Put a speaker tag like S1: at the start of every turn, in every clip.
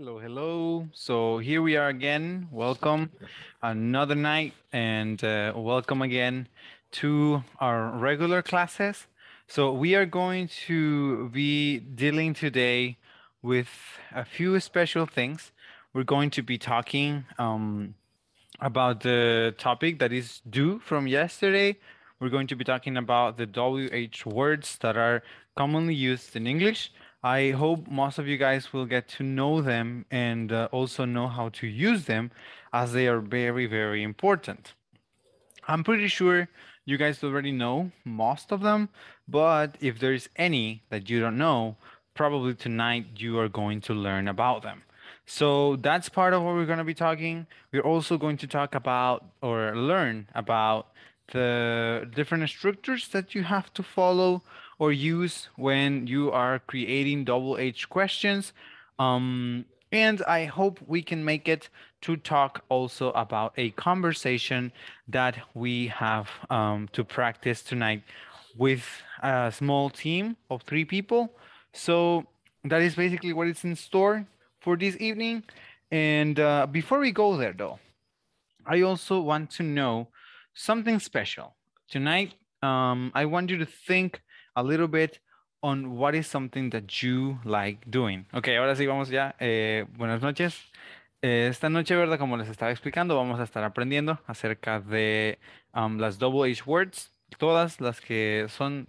S1: Hello, hello. So here we are again. Welcome another night and uh, welcome again to our regular classes. So we are going to be dealing today with a few special things. We're going to be talking um, about the topic that is due from yesterday. We're going to be talking about the WH words that are commonly used in English. I hope most of you guys will get to know them and uh, also know how to use them as they are very, very important. I'm pretty sure you guys already know most of them, but if there is any that you don't know, probably tonight you are going to learn about them. So that's part of what we're going to be talking. We're also going to talk about or learn about the different structures that you have to follow or use when you are creating double H questions. Um, and I hope we can make it to talk also about a conversation that we have um, to practice tonight with a small team of three people. So that is basically what is in store for this evening. And uh, before we go there, though, I also want to know something special. Tonight, um, I want you to think a little bit on what is something that you like doing. Ok, ahora sí vamos ya. Eh, buenas noches. Eh, esta noche, ¿verdad? Como les estaba explicando, vamos a estar aprendiendo acerca de um, las double H words, todas las que son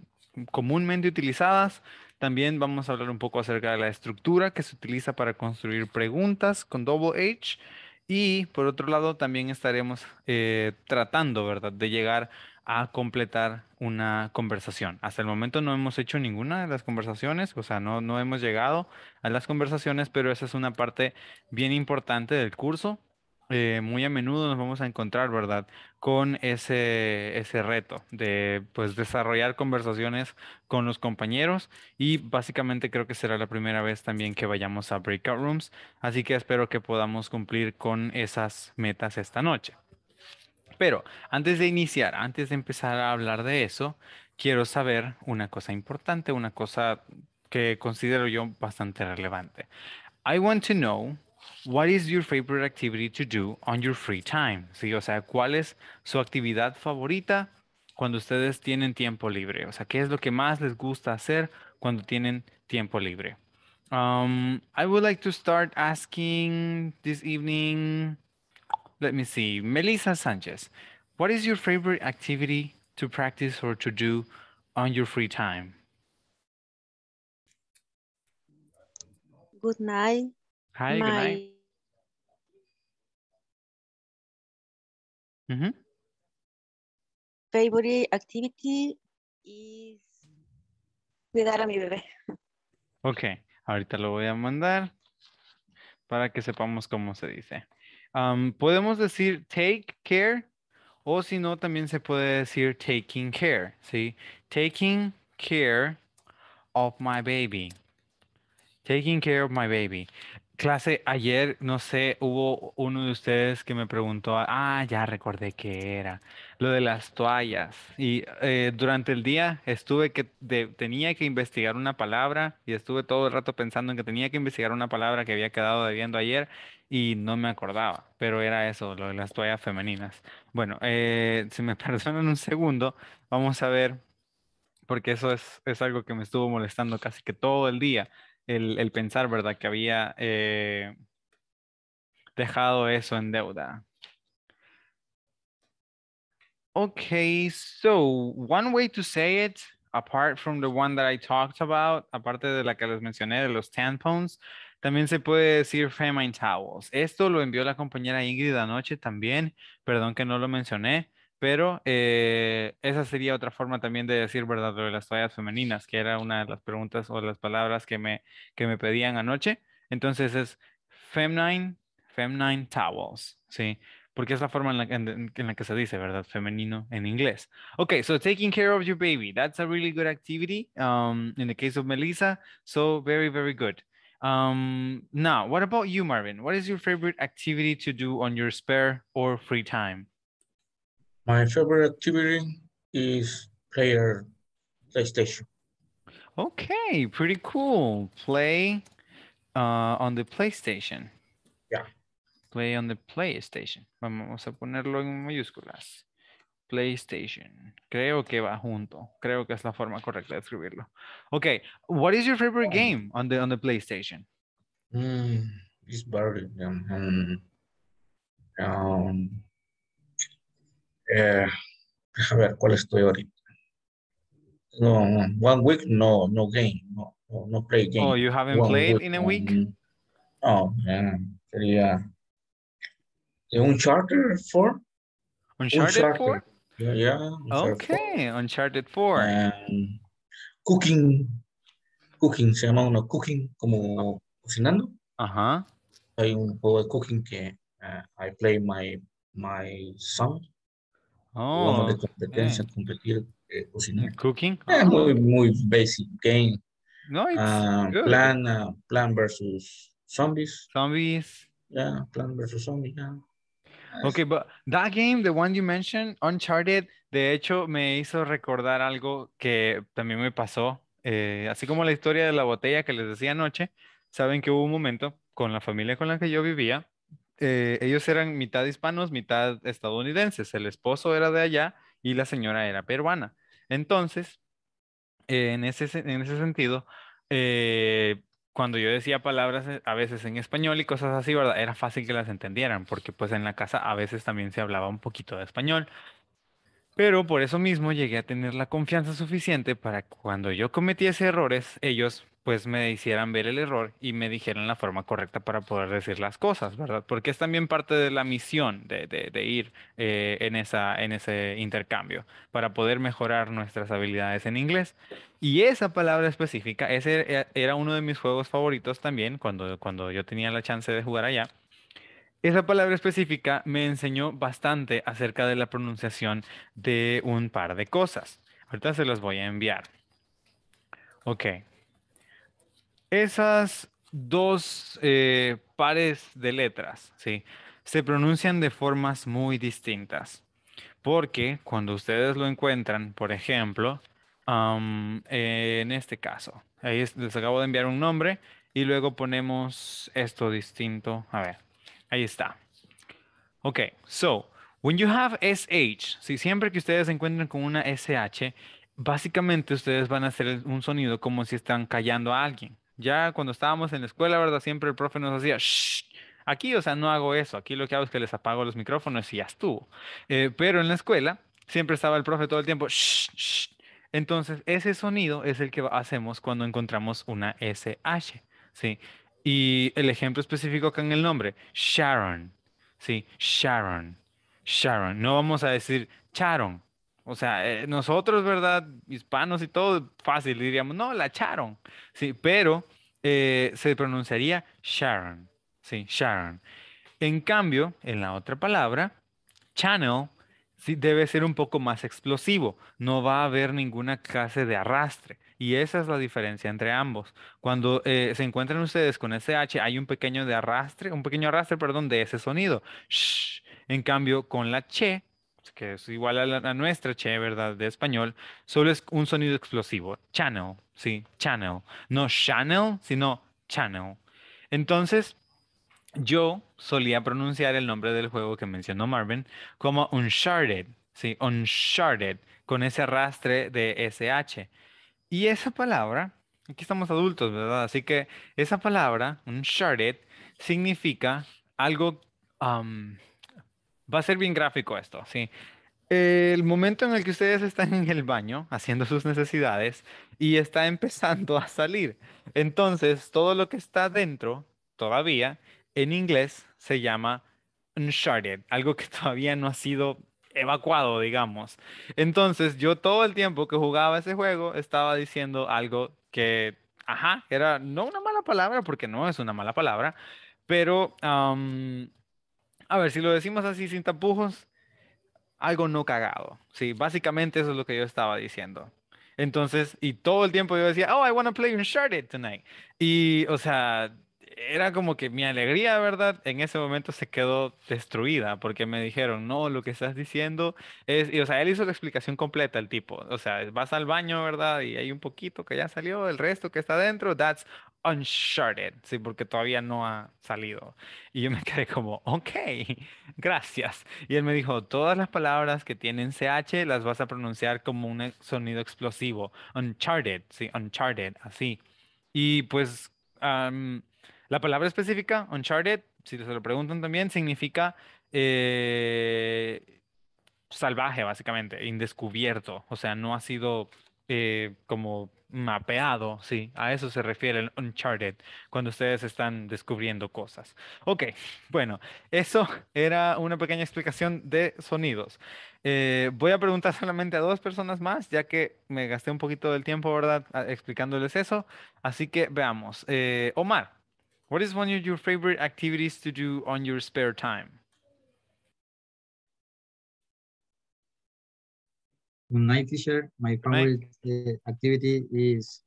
S1: comúnmente utilizadas. También vamos a hablar un poco acerca de la estructura que se utiliza para construir preguntas con double H. Y por otro lado, también estaremos eh, tratando, ¿verdad?, de llegar a completar una conversación. Hasta el momento no hemos hecho ninguna de las conversaciones, o sea, no, no hemos llegado a las conversaciones, pero esa es una parte bien importante del curso. Eh, muy a menudo nos vamos a encontrar, ¿verdad? Con ese, ese reto de pues, desarrollar conversaciones con los compañeros y básicamente creo que será la primera vez también que vayamos a breakout rooms, así que espero que podamos cumplir con esas metas esta noche. Pero antes de iniciar, antes de empezar a hablar de eso, quiero saber una cosa importante, una cosa que considero yo bastante relevante. I want to know what is your favorite activity to do on your free time. o sea, ¿cuál es su actividad favorita cuando ustedes tienen tiempo libre? O sea, ¿qué es lo que más les gusta hacer cuando tienen tiempo libre? Um, I would like to start asking this evening Let me see. Melissa Sanchez, what is your favorite activity to practice or to do on your free time? Good night. Hi, good night. Mm-hmm. Favorite activity is cuidar a mi bebé. Okay, ahorita lo voy a mandar para que sepamos cómo se dice podemos decir take care o si no, también se puede decir taking care, ¿sí? Taking care of my baby. Taking care of my baby. Clase, ayer, no sé, hubo uno de ustedes que me preguntó, ah, ya recordé que era lo de las toallas. Y eh, durante el día estuve que tenía que investigar una palabra y estuve todo el rato pensando en que tenía que investigar una palabra que había quedado debiendo ayer y no me acordaba, pero era eso, lo de las toallas femeninas. Bueno, eh, si me perdonan un segundo, vamos a ver, porque eso es, es algo que me estuvo molestando casi que todo el día, el, el pensar, ¿verdad? Que había eh, dejado eso en deuda. Okay, so one way to say it, apart from the one that I talked about, aparte de la que les mencioné, de los tampons, también se puede decir feminine towels. Esto lo envió la compañera Ingrid anoche también, perdón que no lo mencioné, pero eh, esa sería otra forma también de decir, ¿verdad? de las toallas femeninas, que era una de las preguntas o las palabras que me, que me pedían anoche. Entonces es feminine, feminine towels, ¿sí? porque es la forma en la, en, en la, que se dice, ¿verdad? Femenino en inglés. Okay, so taking care of your baby. That's a really good activity um, in the case of Melissa. So very, very good. Um, now, what about you, Marvin? What is your favorite activity to do on your spare or free time? My favorite activity is play PlayStation. Okay, pretty cool. Play uh, on the PlayStation. Play on the PlayStation. Vamos a ponerlo en mayúsculas. PlayStation. Creo que va junto. Creo que es la forma correcta de escribirlo. Okay, what is your favorite game on the on the PlayStation? Mm, it's Barbie. Um, um, eh, a ver, ¿cuál estoy ahorita? No, one week, no, no game, no, no, play oh, game. Oh, you haven't one played week, in a week? Um, Yeah. Oh, sería Uncharted 4? Uncharted, Uncharted 4? Yeah. yeah Uncharted okay, 4. Uncharted 4. And cooking, cooking, se llama uno cooking, como cocinando. Ajá. Uh -huh. Hay un juego de cooking que uh, I play my, my son. Oh, Vamos de competencia, okay. competir, eh, cocinar. Cooking? Es eh, oh. muy, muy basic game. No, it's uh, good. Plan, ah, plan versus zombies. Zombies. Yeah, plan versus zombies, yeah. Okay, but that game, the one you mentioned, Uncharted, de hecho me hizo recordar algo que también me pasó. Eh, así como la historia de la botella que les decía anoche, saben que hubo un momento con la familia con la que yo vivía. Eh, ellos eran mitad hispanos, mitad estadounidenses. El esposo era de allá y la señora era peruana. Entonces, en, ese, en ese sentido, eh, cuando yo decía palabras eh, a veces en español y cosas así, ¿verdad? Era fácil que las entendieran, porque pues en la casa a veces también se hablaba un poquito de español. Pero por eso mismo llegué a tener la confianza suficiente para cuando yo cometiese errores, ellos pues me hicieran ver el error y me dijeran la forma correcta para poder decir las cosas, ¿verdad? Porque es también parte de la misión de, ir eh, en, esa, en ese intercambio, para poder mejorar nuestras habilidades en inglés. Y esa palabra específica, ese e, era uno de mis juegos favoritos también cuando, cuando yo tenía la chance de jugar allá. Esa palabra específica me enseñó bastante acerca de la pronunciación de un par de cosas. Ahorita se los voy a enviar. Ok. Esas dos eh, pares de letras, ¿sí? Se pronuncian de formas muy distintas. Porque cuando ustedes lo encuentran, por ejemplo, en este caso, ahí les acabo de enviar un nombre y luego ponemos esto distinto. A ver, ahí está. Ok, so, when you have SH, si siempre que ustedes se encuentran con una SH, básicamente ustedes van a hacer un sonido como si están callando a alguien ya cuando estábamos en la escuela, ¿verdad? Siempre el profe nos hacía, Shh, aquí, o sea, no hago eso, aquí lo que hago es que les apago los micrófonos y ya estuvo. Eh, pero en la escuela siempre estaba el profe todo el tiempo, shh, Entonces, ese sonido es el que hacemos cuando encontramos una SH, ¿sí? Y el ejemplo específico acá en el nombre, Sharon, ¿sí? Sharon, Sharon. No vamos a decir Sharon. O sea, eh, nosotros, ¿verdad? Hispanos y todo, fácil, diríamos, no, la charon Sí, pero eh, se pronunciaría Sharon. Sí, Sharon. En cambio, en la otra palabra, channel, sí, debe ser un poco más explosivo. No va a haber ninguna clase de arrastre. Y esa es la diferencia entre ambos. Cuando eh, se encuentran ustedes con ese H, hay un pequeño de arrastre, un pequeño arrastre, perdón, de ese sonido. En cambio, con la che, pues, que es igual a, la, nuestra che, ¿verdad? De español, solo es un sonido explosivo. Channel, sí, channel. No channel, sino channel. Entonces, yo solía pronunciar el nombre del juego que mencionó Marvin como Uncharted, sí, Uncharted, con ese arrastre de SH. Y esa palabra, aquí estamos adultos, ¿verdad? Así que esa palabra, Uncharted, significa algo Va a ser bien gráfico esto, sí. El momento en el que ustedes están en el baño haciendo sus necesidades y está empezando a salir. Entonces, todo lo que está dentro todavía en inglés se llama uncharted, algo que todavía no ha sido evacuado, digamos. Entonces, yo todo el tiempo que jugaba ese juego estaba diciendo algo que, ajá, era no una mala palabra, porque no es una mala palabra, pero a ver, si lo decimos así sin tapujos, algo no cagado. Sí, básicamente eso es lo que yo estaba diciendo. Entonces, y todo el tiempo yo decía, oh, I want to play Uncharted tonight. Y, o sea, era como que mi alegría, ¿verdad? En ese momento se quedó destruida porque me dijeron, no, lo que estás diciendo es, y, o sea, él hizo la explicación completa, el tipo, o sea, vas al baño, ¿verdad? Y hay un poquito que ya salió, el resto que está dentro, that's Uncharted, sí, porque todavía no ha salido. Y yo me quedé como, ok, gracias. Y él me dijo, todas las palabras que tienen CH las vas a pronunciar como un sonido explosivo. Uncharted, sí, Uncharted, así. Y pues la palabra específica, Uncharted, si se lo preguntan también, significa... Eh, salvaje, básicamente, indescubierto, o sea, no ha sido eh, como mapeado, sí, a eso se refiere el Uncharted, cuando ustedes están descubriendo cosas. Ok, bueno, eso era una pequeña explicación de sonidos. Eh, voy a preguntar solamente a dos personas más, ya que me gasté un poquito del tiempo, ¿verdad?, ah, explicándoles eso. Así que veamos. Eh, Omar, what is one of your favorite activities to do on your spare time? Good night, teacher. My favorite uh, activity is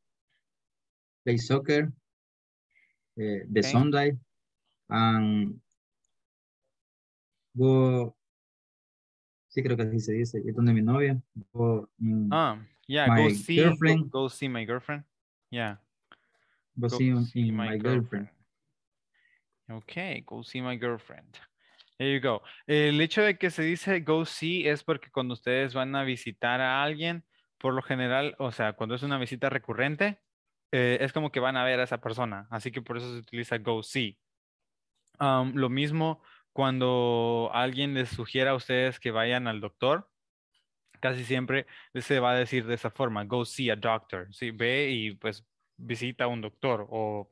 S1: play soccer, uh, the okay. Sunday, and go, sí creo que así se dice, es donde mi novia, go, um, ah, yeah, my go see, girlfriend. Go, go, see my girlfriend, yeah. Go, go see, see, my, my girlfriend. girlfriend. Okay, go see my girlfriend. El hecho de que se dice go see es porque cuando ustedes van a visitar a alguien, por lo general, o sea, cuando es una visita recurrente, eh, es como que van a ver a esa persona. Así que por eso se utiliza go see. lo mismo cuando alguien les sugiera a ustedes que vayan al doctor, casi siempre se va a decir de esa forma, go see a doctor, ¿sí? ve y pues visita a un doctor o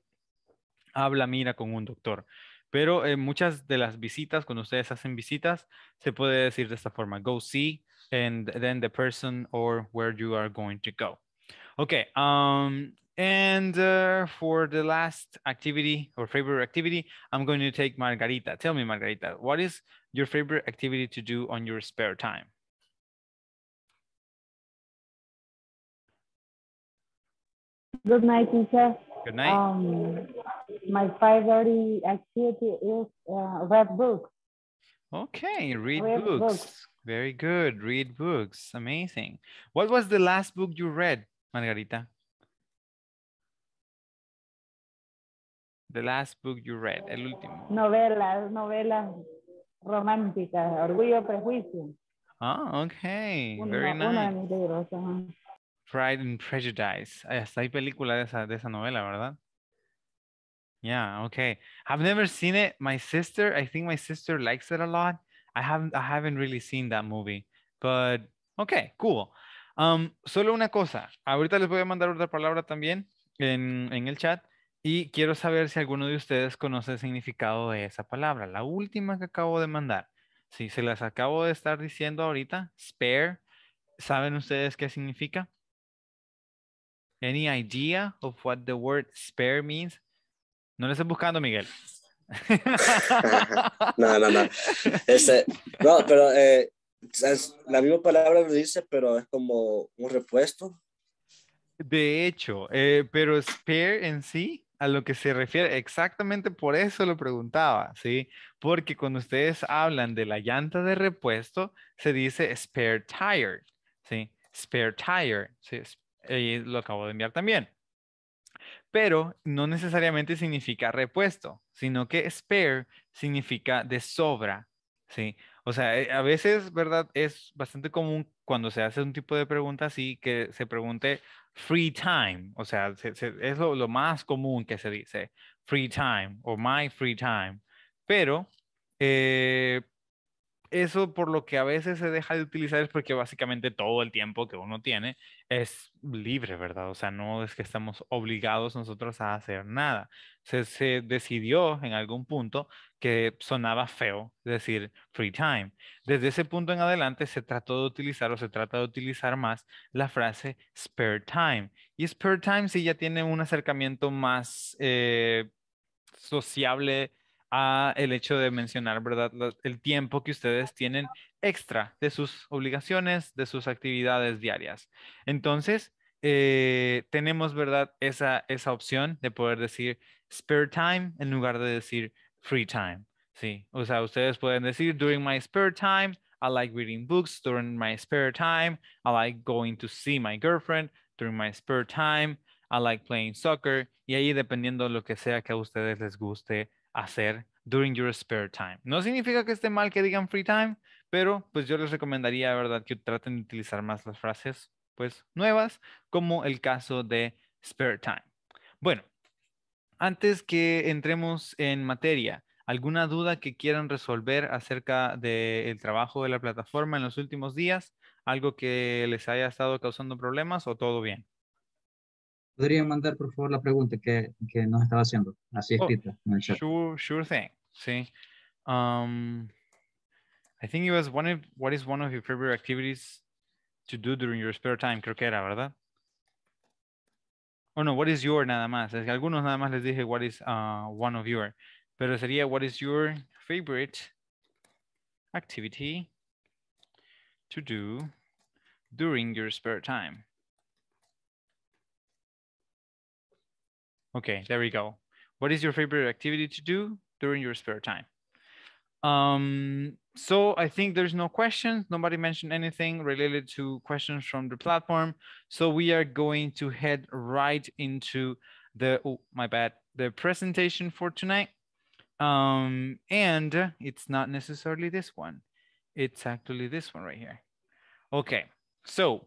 S1: habla, mira con un doctor. Pero eh, muchas de las visitas, cuando ustedes hacen visitas, se puede decir de esta forma, go see, and then the person or where you are going to go. Okay, um, and uh, for the last activity or favorite activity, I'm going to take Margarita. Tell me, Margarita, what is your favorite activity to do on your spare time? Good night, teacher. Good night. Um, my 5.30 activity is uh, read books. Okay, read, read books. books. Very good, read books. Amazing. What was the last book you read, Margarita? The last book you read, el último. Novelas, novelas románticas, Orgullo, Prejuicio. Oh, okay, una, very nice. Una de mis libros, uh -huh. Pride and Prejudice. Eh, hasta hay película de esa, novela, ¿verdad? Yeah, okay. I've never seen it. My sister, I think my sister likes it a lot. I haven't, I haven't really seen that movie, but okay, cool. Um, solo una cosa. Ahorita les voy a mandar otra palabra también en, en el chat y quiero saber si alguno de ustedes conoce el significado de esa palabra, la última que acabo de mandar. Si se las acabo de estar diciendo ahorita, spare, ¿saben ustedes qué significa? Any idea of what the word spare means? No le estás buscando, Miguel. no, no, no. Este, no, pero eh, es, la misma palabra lo dice, pero es como un repuesto. De hecho, eh, pero spare en sí, a lo que se refiere, exactamente por eso lo preguntaba, ¿sí? Porque cuando ustedes hablan de la llanta de repuesto, se dice spare tire, ¿sí? Spare tire, ¿sí? y lo acabo de enviar también. Pero no necesariamente significa repuesto, sino que spare significa de sobra, ¿sí? O sea, eh, a veces, ¿verdad? Es bastante común cuando se hace un tipo de pregunta así que se pregunte free time, o sea, es lo, más común que se dice, free time o my free time, pero eh, eso por lo que a veces se deja de utilizar es porque básicamente todo el tiempo que uno tiene es libre, ¿verdad? O sea, no es que estamos obligados nosotros a hacer nada. Se, decidió en algún punto que sonaba feo decir free time. Desde ese punto en adelante se trató de utilizar o se trata de utilizar más la frase spare time. Y spare time sí ya tiene un acercamiento más eh, sociable a el hecho de mencionar, ¿verdad? El tiempo que ustedes tienen extra de sus obligaciones, de sus actividades diarias. Entonces, eh, tenemos, ¿verdad? Esa, esa opción de poder decir spare time en lugar de decir free time. Sí, o sea, ustedes pueden decir during my spare time, I like reading books. During my spare time, I like going to see my girlfriend. During my spare time, I like playing soccer. Y ahí dependiendo lo que sea que a ustedes les guste hacer during your spare time. No significa que esté mal que digan free time, pero pues yo les recomendaría, ¿verdad?, que traten de utilizar más las frases pues nuevas, como el caso de spare time. Bueno, antes que entremos en materia, ¿alguna duda que quieran resolver acerca del trabajo de la plataforma en los últimos días? ¿Algo que les haya estado causando problemas o todo bien? podrían mandar por favor la pregunta que, que nos estaba haciendo, así oh, escrita en el chat. Sure, sure thing. Sí. Um, I think it was one of, what is one of your favorite activities to do during your spare time, creo que era, ¿verdad? Oh no, what is your nada más. Es que algunos nada más les dije what is uh, one of your. Pero sería what is your favorite activity to do during your spare time. Okay, there we go. What is your favorite activity to do during your spare time? Um, so I think there's no questions. Nobody mentioned anything related to questions from the platform. So we are going to head right into the, oh, my bad, the presentation for tonight. Um, and it's not necessarily this one. It's actually this one right here. Okay, so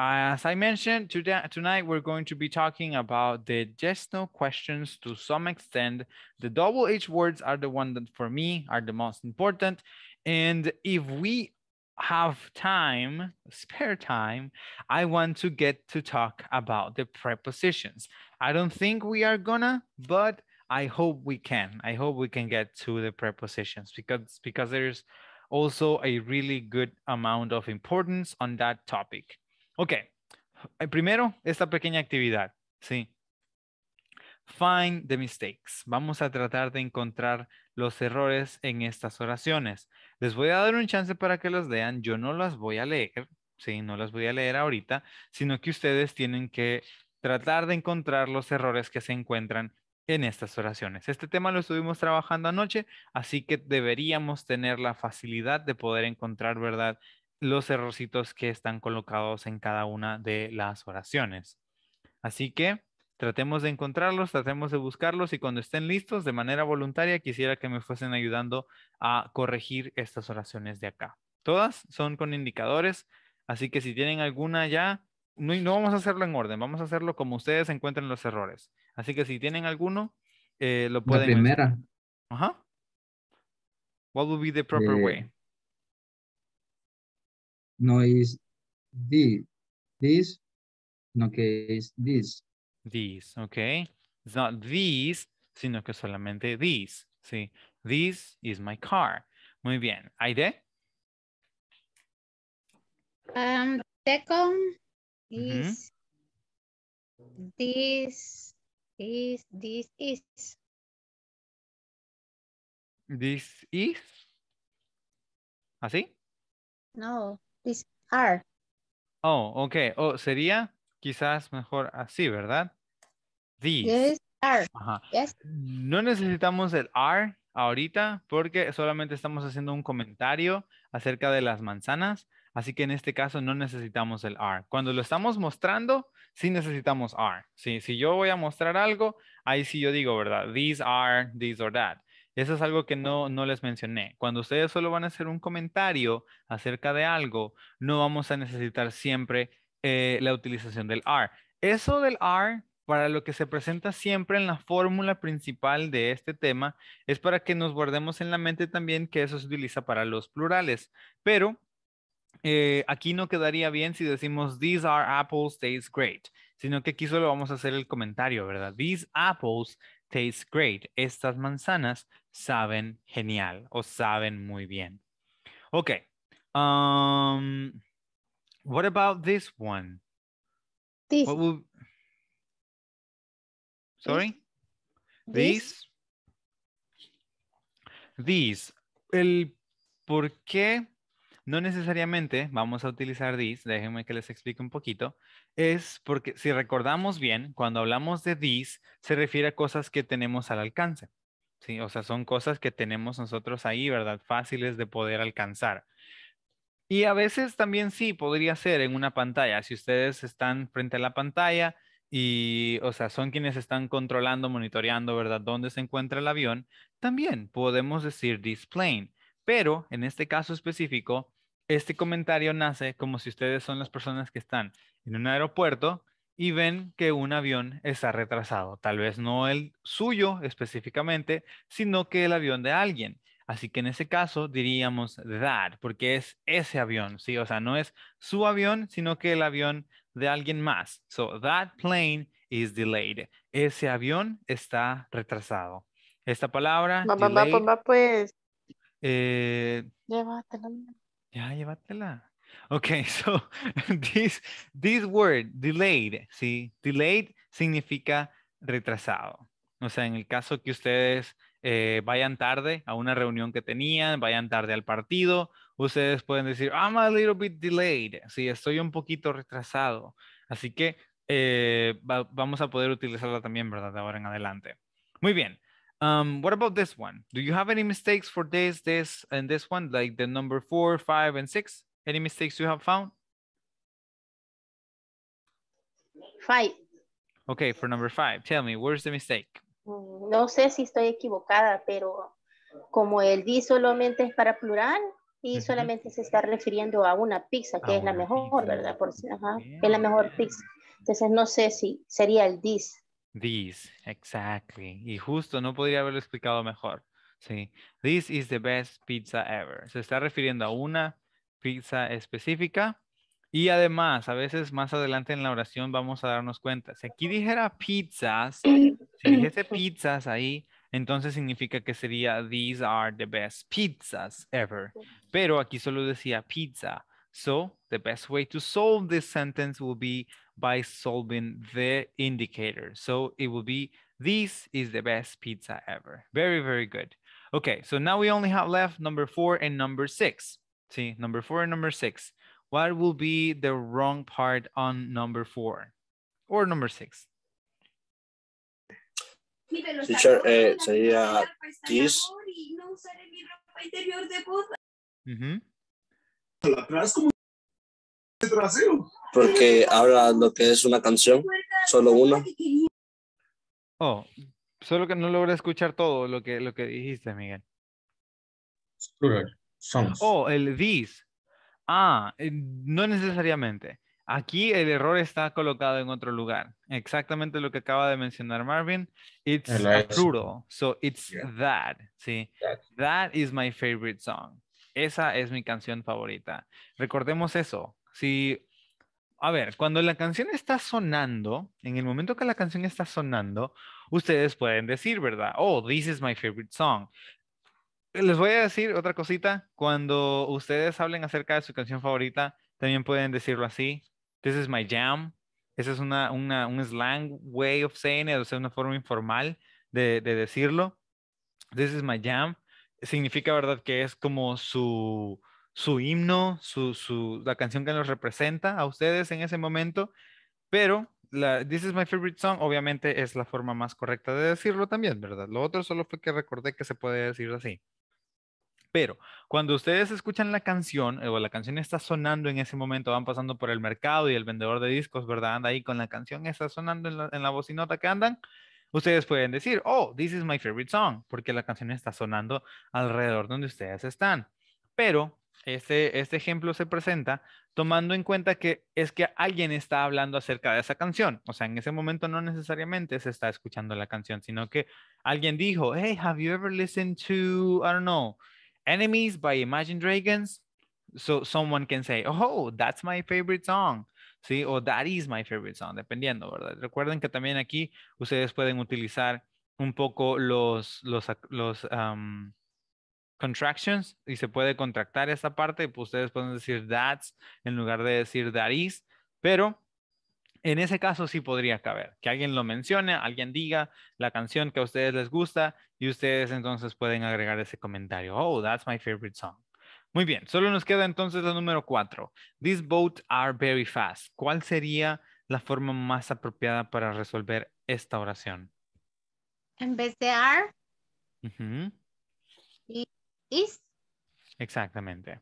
S1: as I mentioned, today, tonight we're going to be talking about the yes no questions to some extent. The double H words are the one that for me are the most important. And if we have time, spare time, I want to get to talk about the prepositions. I don't think we are gonna, but I hope we can. I hope we can get to the prepositions because because there's also a really good amount of importance on that topic. Ok, eh, primero esta pequeña actividad, ¿sí? Find the mistakes. Vamos a tratar de encontrar los errores en estas oraciones. Les voy a dar un chance para que los vean. Yo no las voy a leer, ¿sí? No las voy a leer ahorita, sino que ustedes tienen que tratar de encontrar los errores que se encuentran en estas oraciones. Este tema lo estuvimos trabajando anoche, así que deberíamos tener la facilidad de poder encontrar, ¿verdad?, los errorcitos que están colocados en cada una de las oraciones. Así que tratemos de encontrarlos, tratemos de buscarlos y cuando estén listos de manera voluntaria quisiera que me fuesen ayudando a corregir estas oraciones de acá. Todas son con indicadores, así que si tienen alguna ya, no, vamos a hacerlo en orden, vamos a hacerlo como ustedes encuentren los errores. Así que si tienen alguno, eh, lo pueden... La primera. Ajá. What would be the proper eh, way? no is the, this, Okay, que es this. These, okay. It's not these, sino que solamente these. Sí, this is my car. Muy bien. Aide? Um, second is this. -hmm. this is this is this is así no These are. Oh, ok. Oh, sería quizás mejor así, ¿verdad? These. are. No necesitamos el are ahorita porque solamente estamos haciendo un comentario acerca de las manzanas. Así que en este caso no necesitamos el are. Cuando lo estamos mostrando, sí necesitamos are. si yo voy a mostrar algo, ahí sí yo digo, ¿verdad? These are, these or that. Eso es algo que no, les mencioné. Cuando ustedes solo van a hacer un comentario acerca de algo, no vamos a necesitar siempre eh, la utilización del are. Eso del are, para lo que se presenta siempre en la fórmula principal de este tema, es para que nos guardemos en la mente también que eso se utiliza para los plurales. Pero eh, aquí no quedaría bien si decimos these are apples, taste great, sino que aquí solo vamos a hacer el comentario, ¿verdad? These apples Tastes great. Estas manzanas saben genial o saben muy bien. Okay. Um, what about this one? This. Sorry? This. These. El por qué no necesariamente vamos a utilizar this, déjenme que les explique un poquito, es porque si recordamos bien, cuando hablamos de this, se refiere a cosas que tenemos al alcance. ¿sí? O sea, son cosas que tenemos nosotros ahí, ¿verdad? Fáciles de poder alcanzar. Y a veces también sí podría ser en una pantalla. Si ustedes están frente a la pantalla y, o sea, son quienes están controlando, monitoreando, ¿verdad? Dónde se encuentra el avión, también podemos decir this plane. Pero en este caso específico, este comentario nace como si ustedes son las personas que están en un aeropuerto y ven que un avión está retrasado, tal vez no el suyo específicamente, sino que el avión de alguien. Así que en ese caso diríamos that, porque es ese avión, ¿sí? O sea, no es su avión, sino que el avión de alguien más. So, that plane is delayed. Ese avión está retrasado. Esta palabra. pues. Eh, ya, llévatela. Ok, so this, word, delayed, ¿sí? Delayed significa retrasado. O sea, en el caso que ustedes eh, vayan tarde a una reunión que tenían, vayan tarde al partido, ustedes pueden decir, I'm a little bit delayed, sí, estoy un poquito retrasado. Así que eh, vamos a poder utilizarla también, ¿verdad? ahora en adelante. Muy bien. Um, what about this one? Do you have any mistakes for this, this, and this one, like the number four, five, and six? Any mistakes you have found? Five. Okay, for number five, tell me, where's the mistake? Mm, no sé si estoy equivocada, pero como el di solamente es para plural y solamente se está refiriendo a una pizza, que es la mejor, ¿verdad? Por, es la mejor pizza. Entonces no sé si sería el dis. These, exactly. Y justo no podría haberlo explicado mejor. Sí. This is the best pizza ever. Se está refiriendo a una pizza específica. Y además, a veces más adelante en la oración vamos a darnos cuenta. Si aquí dijera pizzas, si dijese pizzas ahí, entonces significa que sería these are the best pizzas ever. Pero aquí solo decía pizza. So the best way to solve this sentence will be by solving the indicator. So it will be, this is the best pizza ever. Very, very good. Okay, so now we only have left number four and number six. See, number four and number six. What will be the wrong part on number four or number six? Teacher, eh, sería this. Mm -hmm. Porque ahora lo que es una canción, solo una. Oh, solo que no logré escuchar todo lo que, lo que dijiste, Miguel. Oh, el this Ah, eh, no necesariamente. Aquí el error está colocado en otro lugar. Exactamente lo que acaba de mencionar Marvin. It's a so it's that. Sí, that is my favorite song. Esa es mi canción favorita. Recordemos eso. Si, a ver, cuando la canción está sonando, en el momento que la canción está sonando, ustedes pueden decir, ¿verdad? Oh, this is my favorite song. Les voy a decir otra cosita. Cuando ustedes hablen acerca de su canción favorita, también pueden decirlo así. This is my jam. Esa es una, un slang way of saying it, o sea, una forma informal de, de decirlo. This is my jam. Significa, ¿verdad? Que es como su, su himno, su, su, la canción que nos representa a ustedes en ese momento, pero la, This is my favorite song obviamente es la forma más correcta de decirlo también, ¿verdad? Lo otro solo fue que recordé que se puede decir así. Pero cuando ustedes escuchan la canción o la canción está sonando en ese momento, van pasando por el mercado y el vendedor de discos, ¿verdad? Anda ahí con la canción, está sonando en la, en la bocinota que andan. Ustedes pueden decir, oh, this is my favorite song, porque la canción está sonando alrededor donde ustedes están. Pero este, este ejemplo se presenta tomando en cuenta que es que alguien está hablando acerca de esa canción. O sea, en ese momento no necesariamente se está escuchando la canción, sino que alguien dijo, hey, have you ever listened to, I don't know, Enemies by Imagine Dragons? So someone can say, oh, that's my favorite song. Sí, o that is my favorite song, dependiendo, ¿verdad? Recuerden que también aquí ustedes pueden utilizar un poco los, los, los, contractions y se puede contractar esa parte pues ustedes pueden decir that's en lugar de decir that is, pero en ese caso sí podría caber, que alguien lo mencione, alguien diga la canción que a ustedes les gusta y ustedes entonces pueden agregar ese comentario, oh, that's my favorite song. Muy bien, solo nos queda entonces la número cuatro. These boats are very fast. ¿Cuál sería la forma más apropiada para resolver esta oración? En vez de are, is. Exactamente.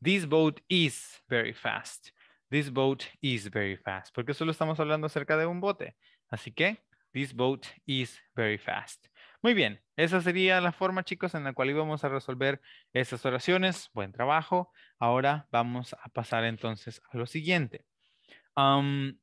S1: This boat is very fast. This boat is very fast. Porque solo estamos hablando acerca de un bote. Así que, this boat is very fast. Muy bien, esa sería la forma, chicos, en la cual íbamos a resolver esas oraciones. Buen trabajo. Ahora vamos a pasar entonces a lo siguiente. Um,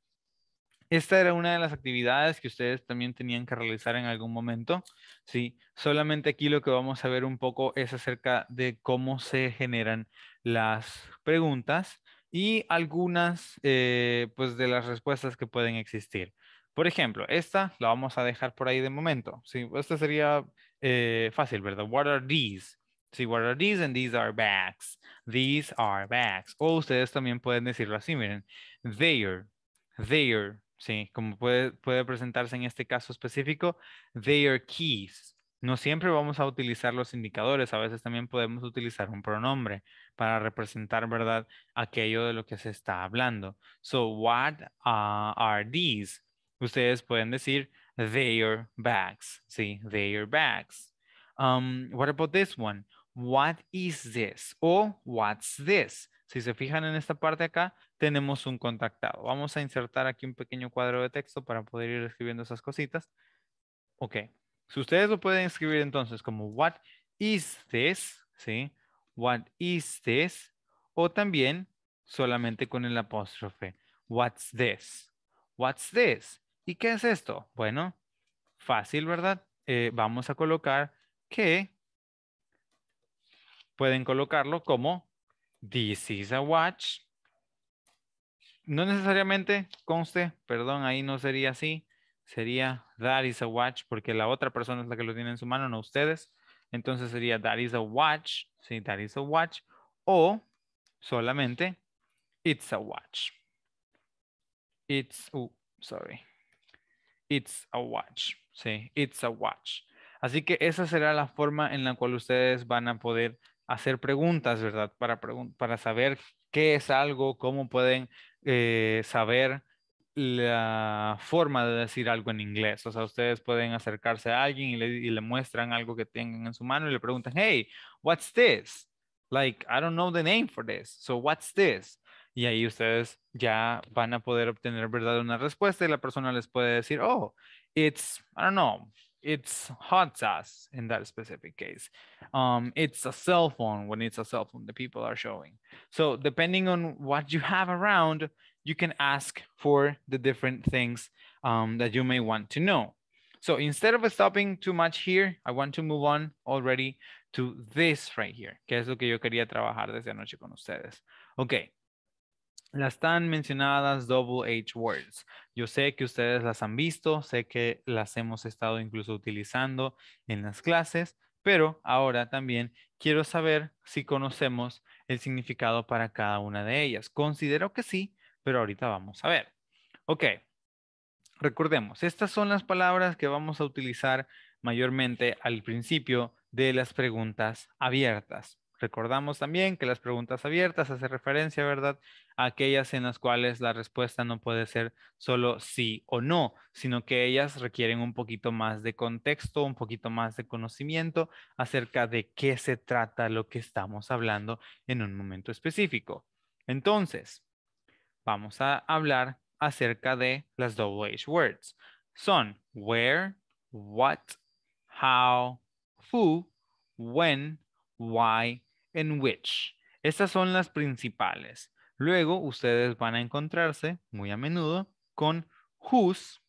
S1: esta era una de las actividades que ustedes también tenían que realizar en algún momento, ¿sí? Solamente aquí lo que vamos a ver un poco es acerca de cómo se generan las preguntas y algunas, eh, pues, de las respuestas que pueden existir. Por ejemplo, esta la vamos a dejar por ahí de momento, ¿sí? Esta sería eh, fácil, ¿verdad? What are these? Sí, what are these? And these are bags. These are bags. O ustedes también pueden decirlo así, miren. There, there, Sí, como puede, presentarse en este caso específico, they are keys. No siempre vamos a utilizar los indicadores, a veces también podemos utilizar un pronombre para representar, ¿verdad?, aquello de lo que se está hablando. So, what uh, are these? Ustedes pueden decir, they are bags. Sí, they are bags. Um, what about this one? What is this? O what's this? Si se fijan en esta parte acá, tenemos un contactado. Vamos a insertar aquí un pequeño cuadro de texto para poder ir escribiendo esas cositas. Ok. Si ustedes lo pueden escribir entonces como what is this, ¿sí? What is this? O también solamente con el apóstrofe. What's this? What's this? ¿Y qué es esto? Bueno, fácil, ¿verdad? Eh, vamos a colocar que pueden colocarlo como this is a watch no necesariamente conste, perdón, ahí no sería así, sería that is a watch, porque la otra persona es la que lo tiene en su mano, no ustedes. Entonces sería that is a watch, sí, that is a watch, o solamente it's a watch. It's, uh, sorry, it's a watch, sí, it's a watch. Así que esa será la forma en la cual ustedes van a poder hacer preguntas, ¿verdad? Para, para saber qué es algo, cómo pueden eh, saber la forma de decir algo en inglés. O sea, ustedes pueden acercarse a alguien y le, y le, muestran algo que tengan en su mano y le preguntan, hey, what's this? Like, I don't know the name for this. So, what's this? Y ahí ustedes ya van a poder obtener, ¿verdad? Una respuesta y la persona les puede decir, oh, it's, I don't know, it's hot sauce in that specific case. Um, it's a cell phone when it's a cell phone the people are showing. So depending on what you have around, you can ask for the different things um, that you may want to know. So instead of stopping too much here, I want to move on already to this right here, que es lo que yo quería trabajar desde anoche con ustedes. Okay, las tan mencionadas double H words. Yo sé que ustedes las han visto, sé que las hemos estado incluso utilizando en las clases, pero ahora también quiero saber si conocemos el significado para cada una de ellas. Considero que sí, pero ahorita vamos a ver. Ok, recordemos, estas son las palabras que vamos a utilizar mayormente al principio de las preguntas abiertas. Recordamos también que las preguntas abiertas hacen referencia, ¿verdad?, a aquellas en las cuales la respuesta no puede ser solo sí o no, sino que ellas requieren un poquito más de contexto, un poquito más de conocimiento acerca de qué se trata lo que estamos hablando en un momento específico. Entonces, vamos a hablar acerca de las double H words. Son where, what, how, who, when, why, en which. Estas son las principales. Luego ustedes van a encontrarse muy a menudo con whose,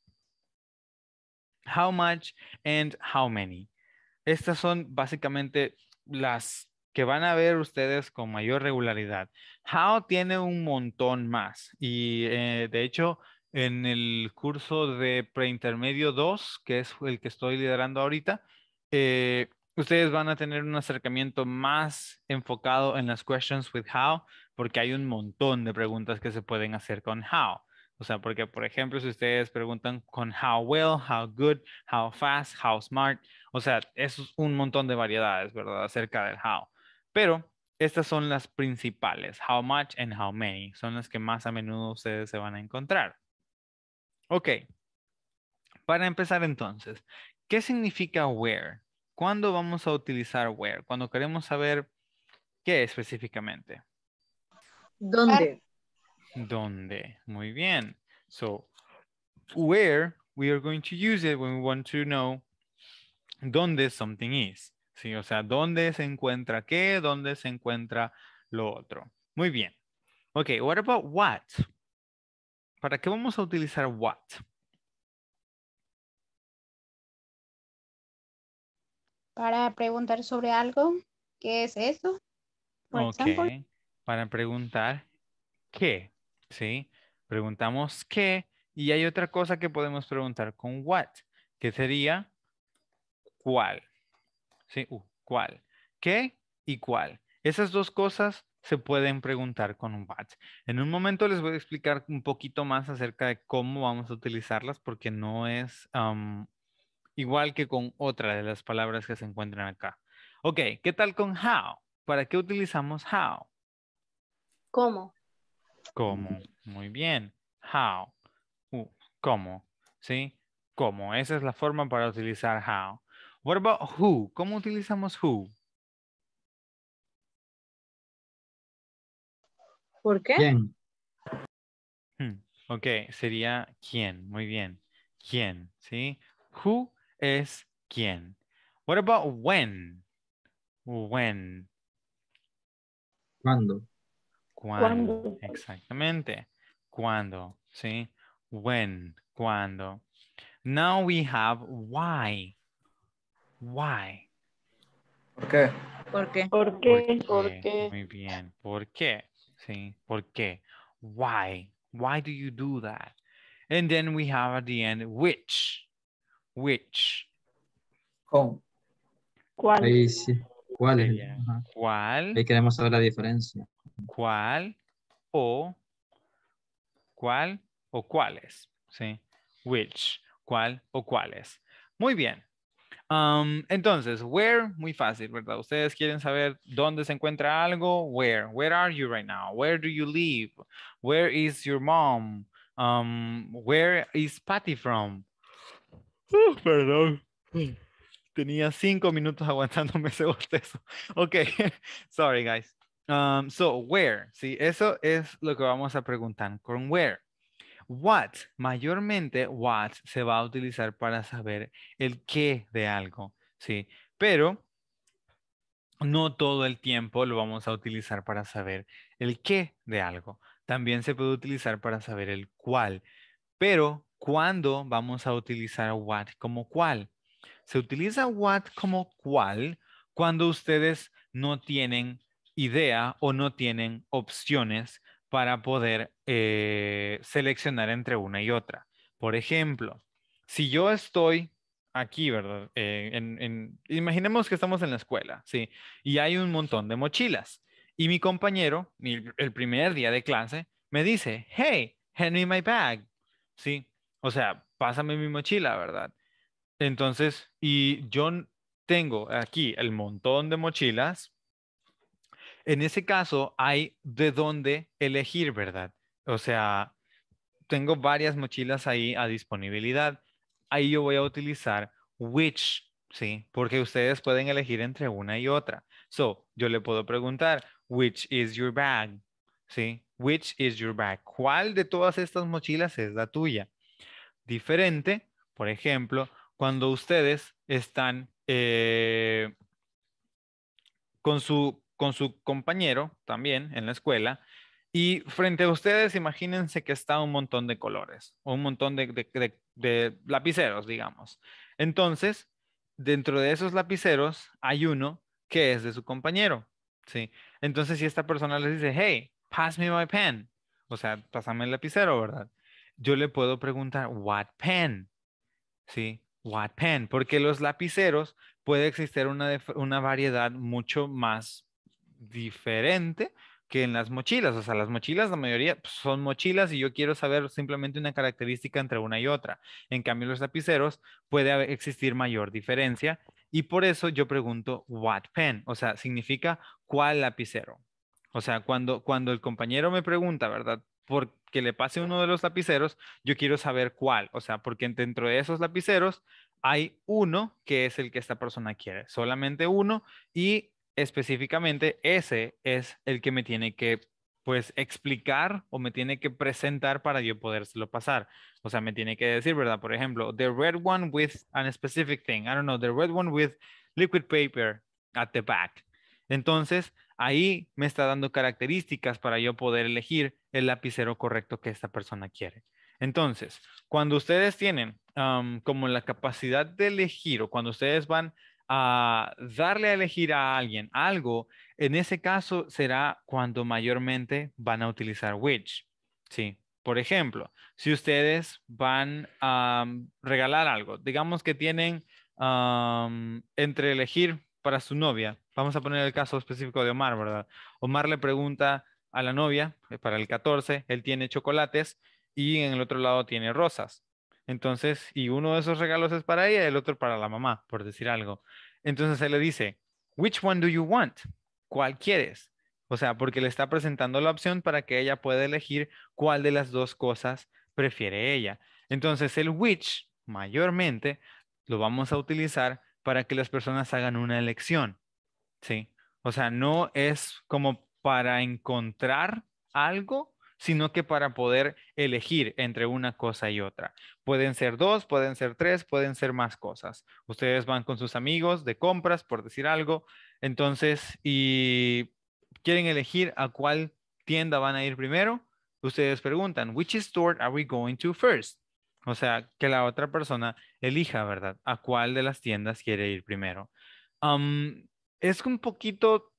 S1: how much and how many. Estas son básicamente las que van a ver ustedes con mayor regularidad. How tiene un montón más y eh, de hecho en el curso de preintermedio 2, que es el que estoy liderando ahorita, eh, ustedes van a tener un acercamiento más enfocado en las questions with how, porque hay un montón de preguntas que se pueden hacer con how. O sea, porque, por ejemplo, si ustedes preguntan con how well, how good, how fast, how smart, o sea, es un montón de variedades, ¿verdad? Acerca del how. Pero estas son las principales, how much and how many, son las que más a menudo ustedes se van a encontrar. Ok. Para empezar entonces, ¿qué significa where? ¿Cuándo vamos a utilizar where? Cuando queremos saber qué específicamente. ¿Dónde? ¿Dónde? Muy bien. So, where we are going to use it when we want to know dónde something is. o sea, dónde se encuentra qué, dónde se encuentra lo otro. Muy bien. Ok, what about what? ¿Para qué vamos a utilizar what? para preguntar sobre algo. ¿Qué es eso? ok. Para preguntar qué, ¿sí? Preguntamos qué y hay otra cosa que podemos preguntar con what, que sería cuál. ¿Sí? ¿Cuál? ¿Qué y cuál? Esas dos cosas se pueden preguntar con un what. En un momento les voy a explicar un poquito más acerca de cómo vamos a utilizarlas porque no es igual que con otra de las palabras que se encuentran acá. Ok, ¿qué tal con how? ¿Para qué utilizamos how? ¿Cómo? ¿Cómo? Muy bien. How. Uh, ¿Cómo? ¿Sí? ¿Cómo? Esa es la forma para utilizar how. What about who? ¿Cómo utilizamos who? ¿Por qué? Hmm, ok, sería quién. Muy bien. ¿Quién? ¿Sí? Who es quién. What about when? When. Cuando. Cuando. Exactamente. Cuando. ¿Sí? When. Cuando. Now we have why. Why. ¿Por qué? ¿Por qué? ¿Por qué? ¿Por qué? Muy bien. ¿Por qué? ¿Sí? ¿Por qué? Why? Why do you do that? And then we have at the end, which. Which. ¿Cuál? ¿Cuál? Es? ¿Cuál? Ahí queremos saber la diferencia. ¿Cuál o cuál o cuáles? ¿Sí? Which, cuál o cuáles. Muy bien. Um, entonces, where, muy fácil, ¿verdad? Ustedes quieren saber dónde se encuentra algo, where, where are you right now, where do you live, where is your mom, um, where is Patty from, perdón. Tenía cinco minutos aguantándome ese bostezo. Ok, sorry guys. Um, so, where, sí, eso es lo que vamos a preguntar con where. What, mayormente what se va a utilizar para saber el qué de algo, sí, pero no todo el tiempo lo vamos a utilizar para saber el qué de algo. También se puede utilizar para saber el cuál, pero cuándo vamos a utilizar what como cuál. Se utiliza what como cuál cuando ustedes no tienen idea o no tienen opciones para poder eh, seleccionar entre una y otra. Por ejemplo, si yo estoy aquí, ¿verdad? Eh, imaginemos que estamos en la escuela, ¿sí? Y hay un montón de mochilas. Y mi compañero, el primer día de clase, me dice, hey, hand me my bag, ¿sí? O sea, pásame mi mochila, ¿verdad? Entonces, y yo tengo aquí el montón de mochilas. En ese caso, hay de dónde elegir, ¿verdad? O sea, tengo varias mochilas ahí a disponibilidad. Ahí yo voy a utilizar which, ¿sí? Porque ustedes pueden elegir entre una y otra. So, yo le puedo preguntar, which is your bag? ¿Sí? Which is your bag? ¿Cuál de todas estas mochilas es la tuya? diferente. Por ejemplo, cuando ustedes están eh, con, su, con su compañero también en la escuela y frente a ustedes imagínense que está un montón de colores un montón de, lapiceros, digamos. Entonces, dentro de esos lapiceros hay uno que es de su compañero, ¿sí? Entonces, si esta persona les dice, hey, pass me my pen, o sea, pásame el lapicero, ¿verdad? yo le puedo preguntar, what pen? ¿Sí? What pen? Porque los lapiceros puede existir una, variedad mucho más diferente que en las mochilas. O sea, las mochilas, la mayoría pues, son mochilas y yo quiero saber simplemente una característica entre una y otra. En cambio, los lapiceros puede existir mayor diferencia y por eso yo pregunto, what pen? O sea, significa cuál lapicero. O sea, cuando, cuando el compañero me pregunta, ¿verdad? porque le pase uno de los lapiceros, yo quiero saber cuál, o sea, porque dentro de esos lapiceros hay uno que es el que esta persona quiere, solamente uno y específicamente ese es el que me tiene que pues explicar o me tiene que presentar para yo podérselo pasar. O sea, me tiene que decir, ¿verdad? Por ejemplo, the red one with an specific thing. I don't know, the red one with liquid paper at the back. Entonces, ahí me está dando características para yo poder elegir el lapicero correcto que esta persona quiere. Entonces, cuando ustedes tienen como la capacidad de elegir o cuando ustedes van a darle a elegir a alguien algo, en ese caso será cuando mayormente van a utilizar which. Sí. Por ejemplo, si ustedes van a regalar algo, digamos que tienen entre elegir para su novia. Vamos a poner el caso específico de Omar, ¿verdad? Omar le pregunta a la novia, eh, para el 14, él tiene chocolates y en el otro lado tiene rosas. Entonces, y uno de esos regalos es para ella, el otro para la mamá, por decir algo. Entonces él le dice, which one do you want? ¿Cuál quieres? O sea, porque le está presentando la opción para que ella pueda elegir cuál de las dos cosas prefiere ella. Entonces, el which mayormente lo vamos a utilizar para que las personas hagan una elección, ¿sí? O sea, no es como para encontrar algo, sino que para poder elegir entre una cosa y otra. Pueden ser dos, pueden ser tres, pueden ser más cosas. Ustedes van con sus amigos de compras, por decir algo, entonces, y quieren elegir a cuál tienda van a ir primero. Ustedes preguntan, which store are we going to first? O sea, que la otra persona elija, ¿verdad? A cuál de las tiendas quiere ir primero. es un poquito,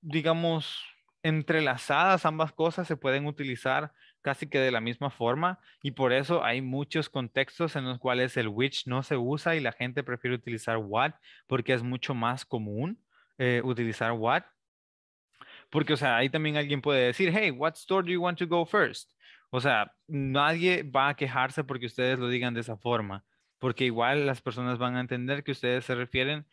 S1: digamos, entrelazadas ambas cosas, se pueden utilizar casi que de la misma forma y por eso hay muchos contextos en los cuales el which no se usa y la gente prefiere utilizar what porque es mucho más común eh, utilizar what. Porque, o sea, ahí también alguien puede decir, hey, what store do you want to go first? O sea, nadie va a quejarse porque ustedes lo digan de esa forma, porque igual las personas van a entender que ustedes se refieren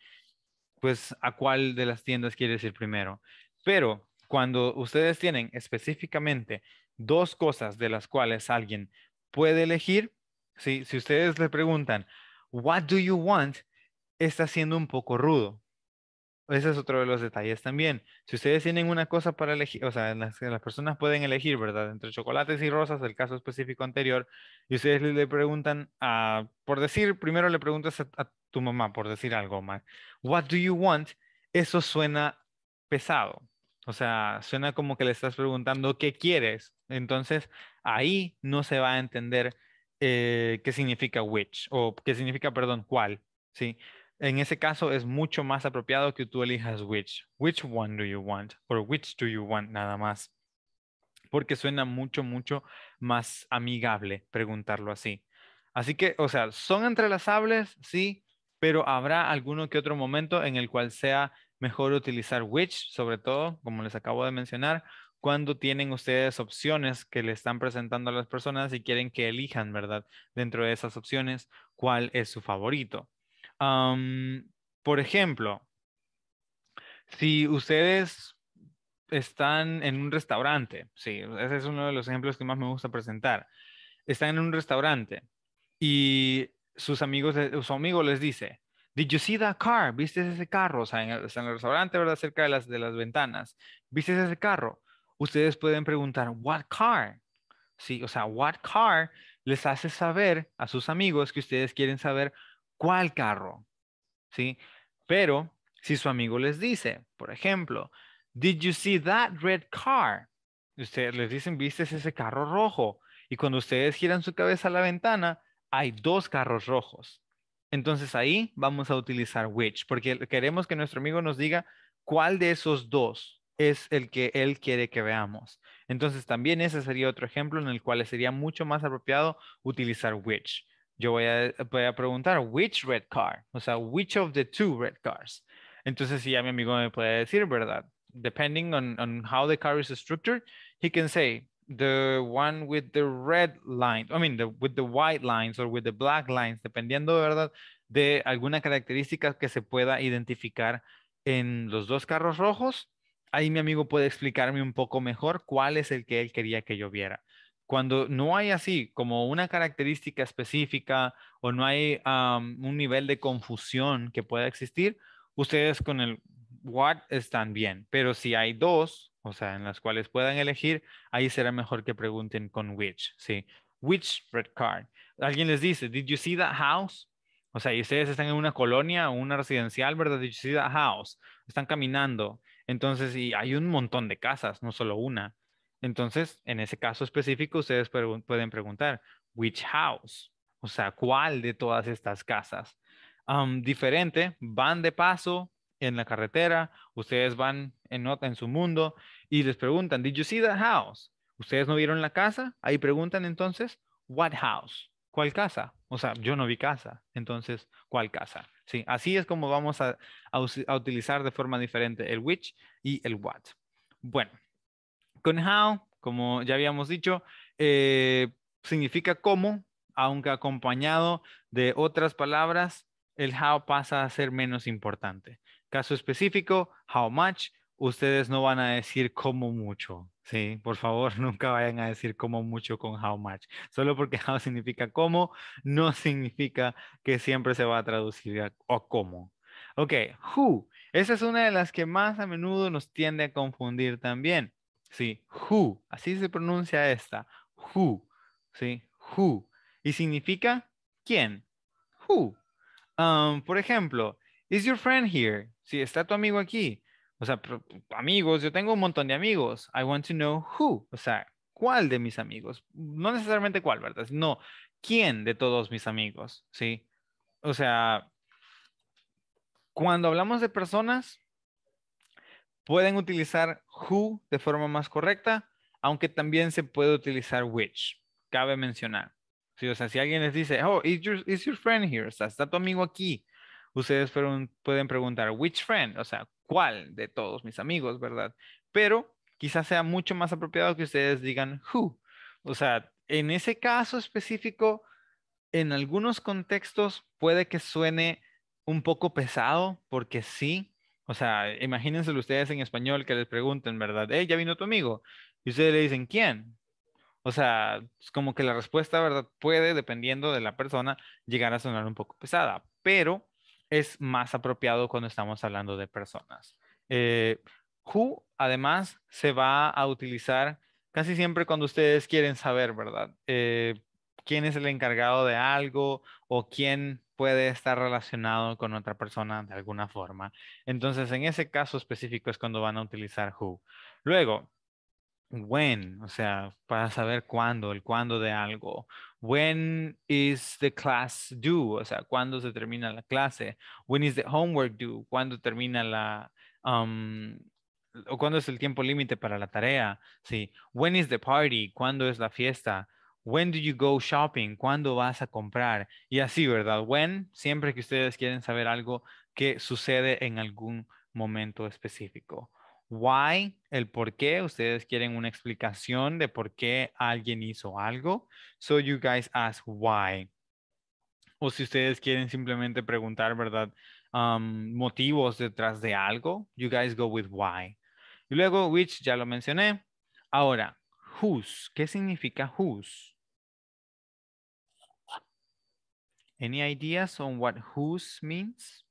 S1: pues a cuál de las tiendas quiere decir primero. Pero cuando ustedes tienen específicamente dos cosas de las cuales alguien puede elegir, si, si ustedes le preguntan, what do you want? Está siendo un poco rudo, ese es otro de los detalles también. Si ustedes tienen una cosa para elegir, o sea, las, personas pueden elegir, ¿verdad? Entre chocolates y rosas, el caso específico anterior, y ustedes le, preguntan por decir, primero le preguntas a, tu mamá, por decir algo, más what do you want? Eso suena pesado. O sea, suena como que le estás preguntando qué quieres. Entonces, ahí no se va a entender eh, qué significa which o qué significa, perdón, cuál, ¿sí? sí en ese caso es mucho más apropiado que tú elijas which. Which one do you want? Or which do you want? Nada más. Porque suena mucho, mucho más amigable preguntarlo así. Así que, o sea, son entrelazables, sí, pero habrá alguno que otro momento en el cual sea mejor utilizar which, sobre todo, como les acabo de mencionar, cuando tienen ustedes opciones que le están presentando a las personas y quieren que elijan, ¿verdad? Dentro de esas opciones, cuál es su favorito por ejemplo, si ustedes están en un restaurante, sí, ese es uno de los ejemplos que más me gusta presentar, están en un restaurante y sus amigos, eh, su amigo les dice, Did you see that car? ¿Viste ese carro? O sea, en el, en el restaurante, ¿verdad? Cerca de las, de las ventanas. ¿Viste ese carro? Ustedes pueden preguntar, what car? Sí, o sea, what car les hace saber a sus amigos que ustedes quieren saber ¿Cuál carro? ¿Sí? Pero si su amigo les dice, por ejemplo, Did you see that red car? Ustedes les dicen, ¿viste ese carro rojo? Y cuando ustedes giran su cabeza a la ventana, hay dos carros rojos. Entonces ahí vamos a utilizar which, porque queremos que nuestro amigo nos diga cuál de esos dos es el que él quiere que veamos. Entonces también ese sería otro ejemplo en el cual sería mucho más apropiado utilizar which yo eh, voy a, preguntar, which red car? O sea, which of the two red cars? Entonces, si ya mi amigo me puede decir, ¿verdad? Depending on, on how the car is structured, he can say, the one with the red line, I mean, with the white lines or with the black lines, dependiendo, ¿verdad? De alguna característica que se pueda identificar en los dos carros rojos. Ahí mi amigo puede explicarme un poco mejor cuál es el que él quería que yo viera cuando no hay así como una característica específica o no hay un nivel de confusión que pueda existir, ustedes con el what están bien. Pero si hay dos, o sea, en las cuales puedan elegir, ahí será mejor que pregunten con which, ¿sí? Which red card? Alguien les dice, did you see that house? O sea, y ustedes están en una colonia o una residencial, ¿verdad? Did you see that house? Están caminando. Entonces, y hay un montón de casas, no solo una. Entonces, en ese caso específico, ustedes pueden preguntar, which house? O sea, ¿cuál de todas estas casas? diferente, van de paso en la carretera, ustedes van en, en su mundo y les preguntan, did you see that house? ¿Ustedes no vieron la casa? Ahí preguntan entonces, what house? ¿Cuál casa? O sea, yo no vi casa, entonces, ¿cuál casa? Sí, así es como vamos a utilizar de forma diferente el which y el what. Bueno, how, como ya habíamos dicho, eh, significa cómo, aunque acompañado de otras palabras, el how pasa a ser menos importante. Caso específico, how much, ustedes no van a decir cómo mucho, ¿sí? Por favor, nunca vayan a decir cómo mucho con how much. Solo porque how significa como, no significa que siempre se va a traducir a, o como. Ok, who. Esa es una de las que más a menudo nos tiende a confundir también. ¿sí? Who, así se pronuncia esta, who, ¿sí? Who, y significa quién, who. Um, por ejemplo, is your friend here? ¿Sí? está tu amigo aquí. O sea, amigos, yo tengo un montón de amigos. I want to know who, o sea, cuál de mis amigos. No necesariamente cuál, ¿verdad? No, quién de todos mis amigos, ¿sí? O sea, cuando hablamos de personas, pueden utilizar who de forma más correcta, aunque también se puede utilizar which, cabe mencionar. o sea, si alguien les dice, oh, is your, is your friend here? está tu amigo aquí. Ustedes pueden preguntar, which friend? O sea, ¿cuál de todos mis amigos, verdad? Pero quizás sea mucho más apropiado que ustedes digan who. O sea, en ese caso específico, en algunos contextos puede que suene un poco pesado, porque sí, o sea, imagínense ustedes en español que les pregunten, ¿verdad? Eh, ya vino tu amigo. Y ustedes le dicen, ¿quién? O sea, es como que la respuesta, ¿verdad? Puede, dependiendo de la persona, llegar a sonar un poco pesada, pero es más apropiado cuando estamos hablando de personas. Eh, who, además, se va a utilizar casi siempre cuando ustedes quieren saber, ¿verdad? Eh, quién es el encargado de algo o quién puede estar relacionado con otra persona de alguna forma. Entonces, en ese caso específico es cuando van a utilizar who. Luego, when, o sea, para saber cuándo, el cuándo de algo. When is the class due? O sea, cuándo se termina la clase. When is the homework due? ¿Cuándo termina la... Um, o cuándo es el tiempo límite para la tarea? Sí. When is the party? ¿Cuándo es la fiesta? when do you go shopping, cuándo vas a comprar y así, ¿verdad? When, siempre que ustedes quieren saber algo que sucede en algún momento específico. Why, el por qué, ustedes quieren una explicación de por qué alguien hizo algo. So you guys ask why. O si ustedes quieren simplemente preguntar, ¿verdad? Um, motivos detrás de algo, you guys go with why. Y luego, which, ya lo mencioné. Ahora, whose, ¿qué significa whose? Any ideas on what whose means?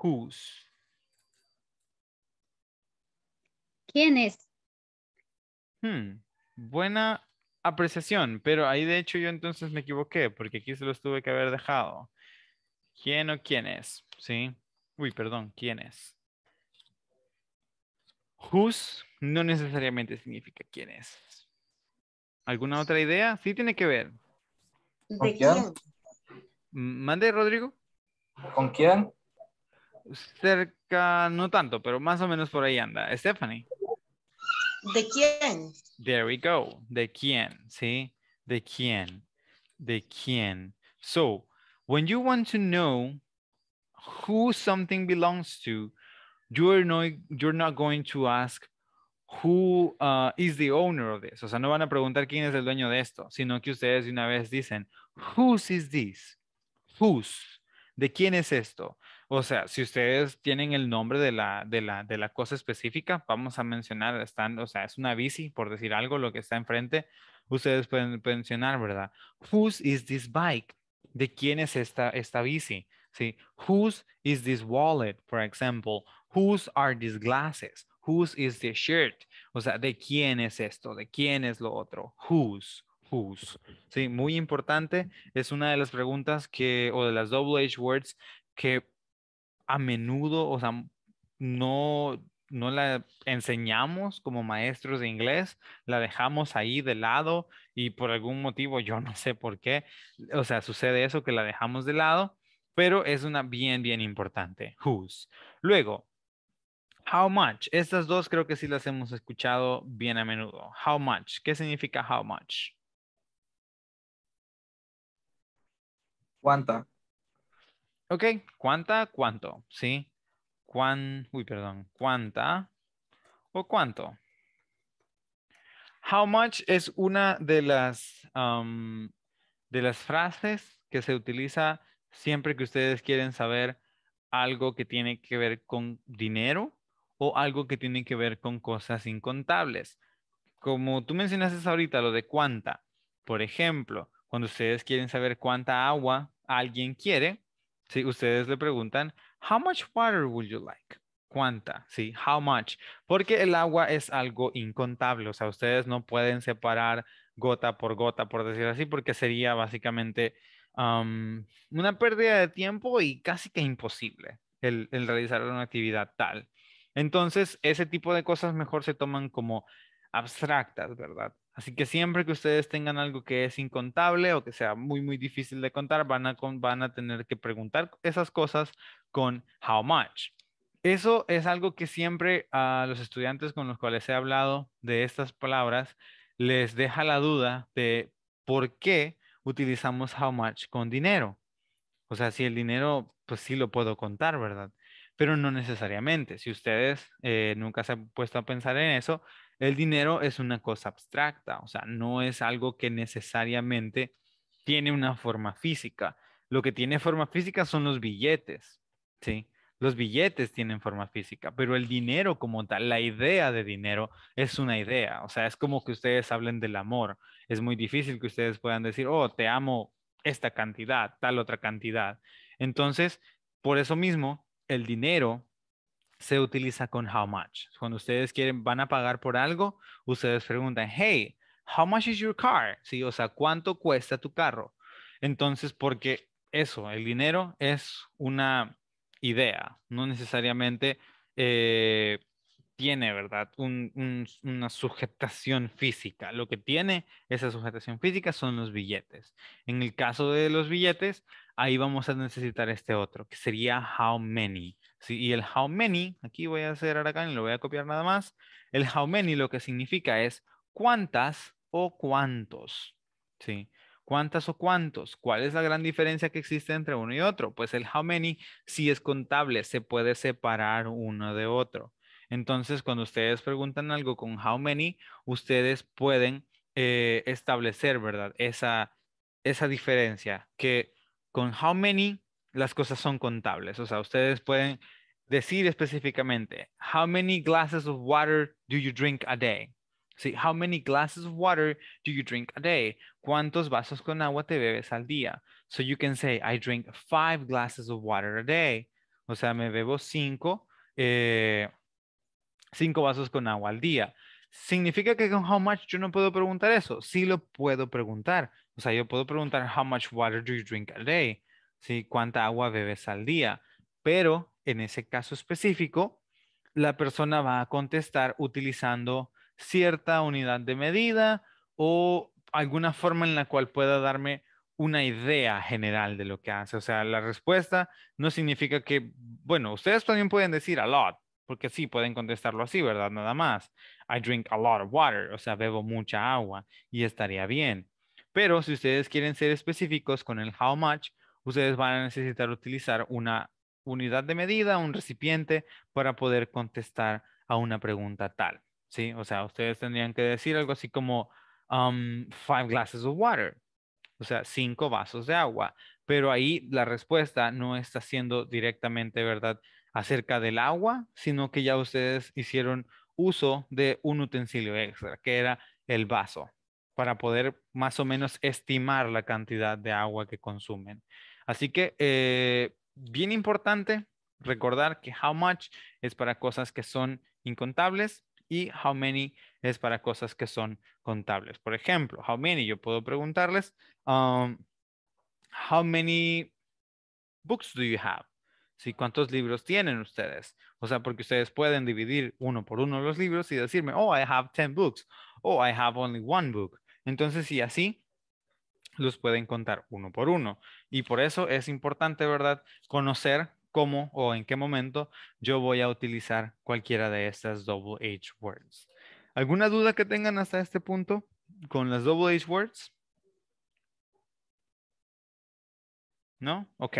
S1: Whose. ¿Quién es? Hmm, buena apreciación, pero ahí de hecho yo entonces me equivoqué porque aquí se los tuve que haber dejado. ¿Quién o quién es? ¿Sí? Uy, perdón, ¿quién es? Whose no necesariamente significa quién es. ¿Alguna otra idea? Sí tiene que ver, ¿De quién? ¿Mande, Rodrigo? ¿Con quién? Cerca, no tanto, pero más o menos por ahí anda. Stephanie. ¿De quién? There we go. ¿De quién? ¿Sí? ¿De quién? ¿De quién? So, when you want to know who something belongs to, you're not going to ask who uh, is the owner of this. O sea, no van a preguntar quién es el dueño de esto, sino que ustedes de una vez dicen, whose is this? Whose? ¿De quién es esto? O sea, si ustedes tienen el nombre de la, cosa específica, vamos a mencionar, o sea, es una bici, por decir algo, lo que está enfrente, ustedes pueden mencionar, ¿verdad? Whose is this bike? ¿De quién es esta, bici? ¿Sí? Whose is this wallet, for example? Whose are these glasses? Who's is the shirt? O sea, ¿de quién es esto? ¿De quién es lo otro? Who's, who's. Sí, muy importante. Es una de las preguntas que, o de las double words que a menudo, o sea, no, no la enseñamos como maestros de inglés, la dejamos ahí de lado y por algún motivo, yo no sé por qué, o sea, sucede eso que la dejamos de lado, pero es una bien, bien importante. Who's. Luego, How much. Estas dos creo que sí las hemos escuchado bien a menudo. How much. ¿Qué significa how much? ¿Cuánta? Ok, ¿cuánta? ¿Cuánto? ¿Sí? ¿Cuán? Uy, perdón. ¿Cuánta? ¿O cuánto? How much es una de las, um, de las frases que se utiliza siempre que ustedes quieren saber algo que tiene que ver con dinero o algo que tiene que ver con cosas incontables. Como tú mencionaste ahorita, lo de cuánta. Por ejemplo, cuando ustedes quieren saber cuánta agua alguien quiere, si ustedes le preguntan, how much water would you like? ¿Cuánta? Sí, how much. Porque el agua es algo incontable, o sea, ustedes no pueden separar gota por gota, por decir así, porque sería básicamente una pérdida de tiempo y casi que imposible el realizar una actividad tal. Entonces, ese tipo de cosas mejor se toman como abstractas, ¿verdad? Así que siempre que ustedes tengan algo que es incontable o que sea muy, muy difícil de contar, van a, tener que preguntar esas cosas con how much. Eso es algo que siempre a los estudiantes con los cuales he hablado de estas palabras les deja la duda de por qué utilizamos how much con dinero. O sea, si el dinero, pues sí lo puedo contar, ¿verdad? pero no necesariamente. Si ustedes eh, nunca se han puesto a pensar en eso, el dinero es una cosa abstracta, o sea, no es algo que necesariamente tiene una forma física. Lo que tiene forma física son los billetes, ¿sí? Los billetes tienen forma física, pero el dinero como tal, la idea de dinero es una idea, o sea, es como que ustedes hablen del amor. Es muy difícil que ustedes puedan decir, oh, te amo esta cantidad, tal otra cantidad. Entonces, por eso mismo, el dinero se utiliza con how much. Cuando ustedes quieren, van a pagar por algo, ustedes preguntan, hey, how much is your car? Sí, o sea, ¿cuánto cuesta tu carro? Entonces, porque eso, el dinero es una idea, no necesariamente eh, tiene, ¿verdad? una sujetación física. Lo que tiene esa sujetación física son los billetes. En el caso de los billetes, ahí vamos a necesitar este otro, que sería how many. y el how many, aquí voy a hacer Aracán y lo voy a copiar nada más. El how many lo que significa es cuántas o cuántos. ¿sí? ¿Cuántas o cuántos? ¿Cuál es la gran diferencia que existe entre uno y otro? Pues el how many, si es contable, se puede separar uno de otro. Entonces, cuando ustedes preguntan algo con how many, ustedes pueden eh, establecer, ¿verdad? Esa, esa diferencia que con how many las cosas son contables. O sea, ustedes pueden decir específicamente, how many glasses of water do you drink a day? See how many glasses of water do you drink a day? ¿Cuántos vasos con agua te bebes al día? So you can say, I drink five glasses of water a day. O sea, me bebo cinco, eh, cinco vasos con agua al día. ¿Significa que con how much yo no puedo preguntar eso? Sí lo puedo preguntar. O sea, yo puedo preguntar how much water do you drink a day? si ¿Cuánta agua bebes al día? Pero en ese caso específico, la persona va a contestar utilizando cierta unidad de medida o alguna forma en la cual pueda darme una idea general de lo que hace. O sea, la respuesta no significa que, bueno, ustedes también pueden decir a lot, porque sí, pueden contestarlo así, ¿verdad? Nada más. I drink a lot of water, o sea, bebo mucha agua y estaría bien. Pero si ustedes quieren ser específicos con el how much, ustedes van a necesitar utilizar una unidad de medida, un recipiente para poder contestar a una pregunta tal, ¿sí? O sea, ustedes tendrían que decir algo así como um, five glasses of water, o sea, cinco vasos de agua. Pero ahí la respuesta no está siendo directamente, ¿verdad?, acerca del agua, sino que ya ustedes hicieron uso de un utensilio extra, que era el vaso, para poder más o menos estimar la cantidad de agua que consumen. Así que, eh, bien importante recordar que how much es para cosas que son incontables y how many es para cosas que son contables. Por ejemplo, how many, yo puedo preguntarles, um, how many books do you have? ¿Cuántos libros tienen ustedes? O sea, porque ustedes pueden dividir uno por uno los libros y decirme, oh, I have 10 books, oh, I have only one book. Entonces, y así los pueden contar uno por uno. Y por eso es importante, ¿verdad? Conocer cómo o en qué momento yo voy a utilizar cualquiera de estas double H words. ¿Alguna duda que tengan hasta este punto con las double H words? ¿No? Ok.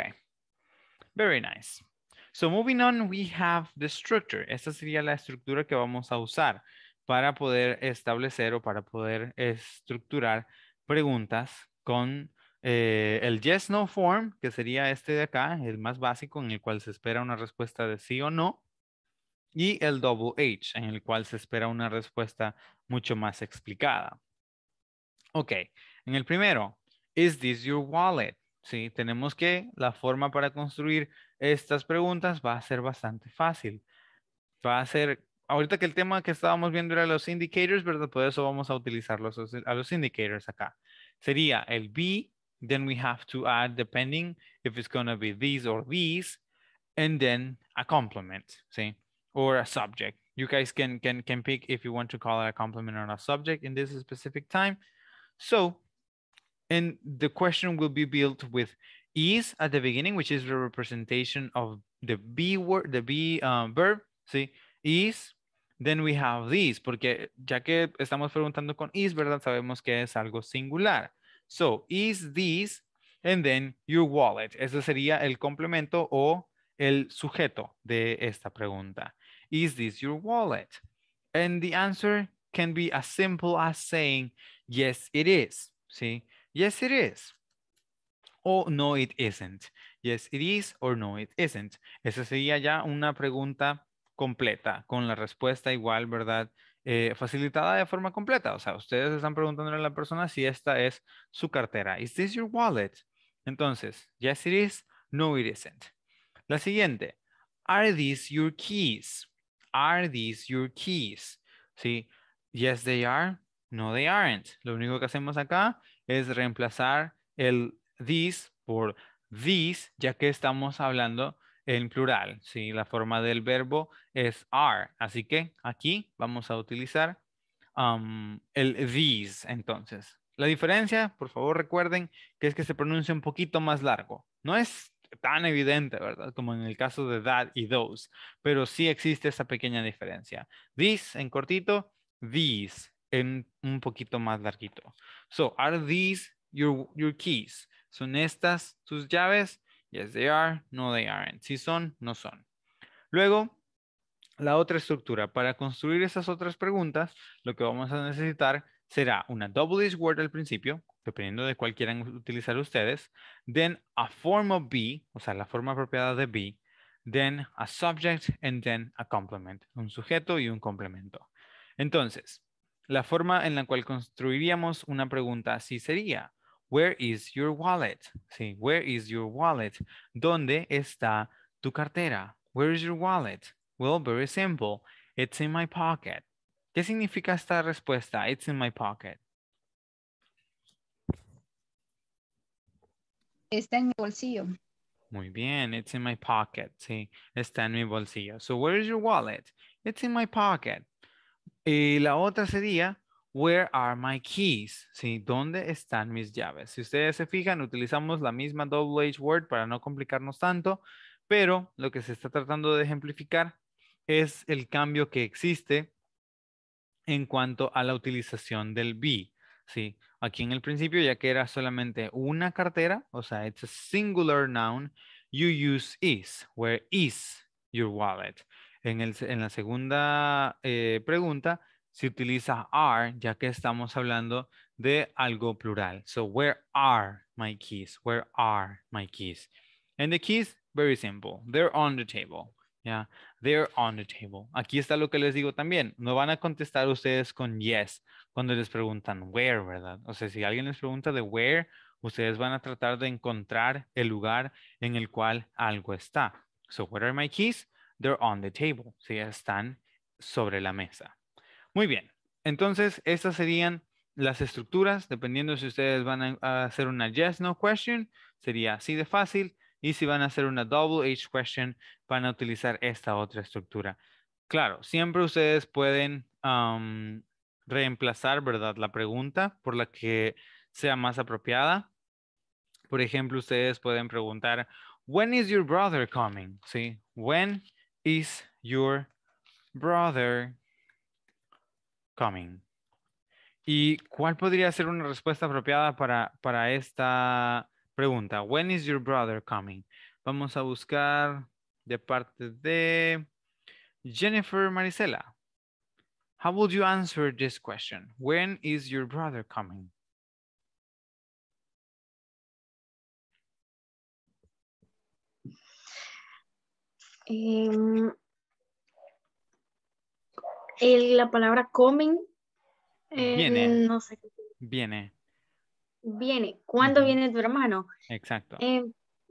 S1: Very nice. So moving on, we have the structure. Esta sería la estructura que vamos a usar para poder establecer o para poder estructurar preguntas con eh, el yes, no form, que sería este de acá, el más básico en el cual se espera una respuesta de sí o no. Y el double H, en el cual se espera una respuesta mucho más explicada. Ok, en el primero, is this your wallet? Tenemos que la forma para construir estas preguntas va a ser bastante fácil. Va a ser, ahorita que el tema que estábamos viendo era los indicators, pero Por eso vamos a utilizar los, a los indicators acá. Sería el be, then we have to add depending if it's going to be these or these, and then a complement, ¿sí? Or a subject. You guys can, can, can pick if you want to call it a complement or a subject in this specific time. So And the question will be built with is at the beginning, which is the representation of the be word, the be um, verb, See, Is, then we have this, porque ya que estamos preguntando con is, ¿verdad? Sabemos que es algo singular. So, is this, and then your wallet. Ese sería el complemento o el sujeto de esta pregunta. Is this your wallet? And the answer can be as simple as saying, yes, it See. Yes, it is. O no, it isn't. Yes, it is or no, it isn't. Esa sería ya una pregunta completa, con la respuesta igual, ¿verdad? Eh, facilitada de forma completa. O sea, ustedes están preguntando a la persona si esta es su cartera. ¿Is this your wallet? Entonces, yes, it is. No, it isn't. La siguiente. Are these your keys? Are these your keys? Sí. Yes, they are. No, they aren't. Lo único que hacemos acá es reemplazar el this por these, ya que estamos hablando en plural. si La forma del verbo es are. Así que aquí vamos a utilizar um, el these entonces. La diferencia, por favor recuerden, que es que se pronuncia un poquito más largo. No es tan evidente, ¿verdad? Como en el caso de that y those, pero sí existe esa pequeña diferencia. This en cortito, these un poquito más larguito. So, are these your, your keys? ¿Son estas tus llaves? Yes, they are. No, they aren't. Si son, no son. Luego, la otra estructura. Para construir esas otras preguntas, lo que vamos a necesitar será una double is word al principio, dependiendo de cuál quieran utilizar ustedes, then a form of be, o sea, la forma apropiada de be, then a subject and then a complement, un sujeto y un complemento. Entonces, la forma en la cual construiríamos una pregunta así sería, where is your wallet? where is your wallet? ¿Dónde está tu cartera? Where is your wallet? Well, very simple. It's in my pocket. ¿Qué significa esta respuesta? It's in my pocket. Está en mi bolsillo. Muy bien, it's in my pocket. Sí, está en mi bolsillo. So where is your wallet? It's in my pocket. Y la otra sería, where are my keys? ¿Sí? ¿Dónde están mis llaves? Si ustedes se fijan, utilizamos la misma double H word para no complicarnos tanto, pero lo que se está tratando de ejemplificar es el cambio que existe en cuanto a la utilización del be. Aquí en el principio, ya que era solamente una cartera, o sea, it's a singular noun, you use is, where is your wallet. En, la segunda eh, pregunta se utiliza are, ya que estamos hablando de algo plural. So, where are my keys? Where are my keys? And the keys, very simple. They're on the table. Yeah, they're on the table. Aquí está lo que les digo también. No van a contestar ustedes con yes cuando les preguntan where, ¿verdad? O sea, si alguien les pregunta de where, ustedes van a tratar de encontrar el lugar en el cual algo está. So, where are my keys? They're on the table. ¿sí? Están sobre la mesa. Muy bien. Entonces, estas serían las estructuras, dependiendo si ustedes van a hacer una yes, no question, sería así de fácil. Y si van a hacer una double H question, van a utilizar esta otra estructura. Claro, siempre ustedes pueden um, reemplazar, ¿verdad? La pregunta por la que sea más apropiada. Por ejemplo, ustedes pueden preguntar, when is your brother coming? ¿Sí? When Is your brother coming? ¿Y cuál podría ser una respuesta apropiada para, para esta pregunta? When is your brother coming? Vamos a buscar de parte de Jennifer Marisela. How would you answer this question? When is your brother coming? Eh, la palabra coming. Eh, viene. Viene. Viene. ¿Cuándo viene tu hermano? Exacto. Eh,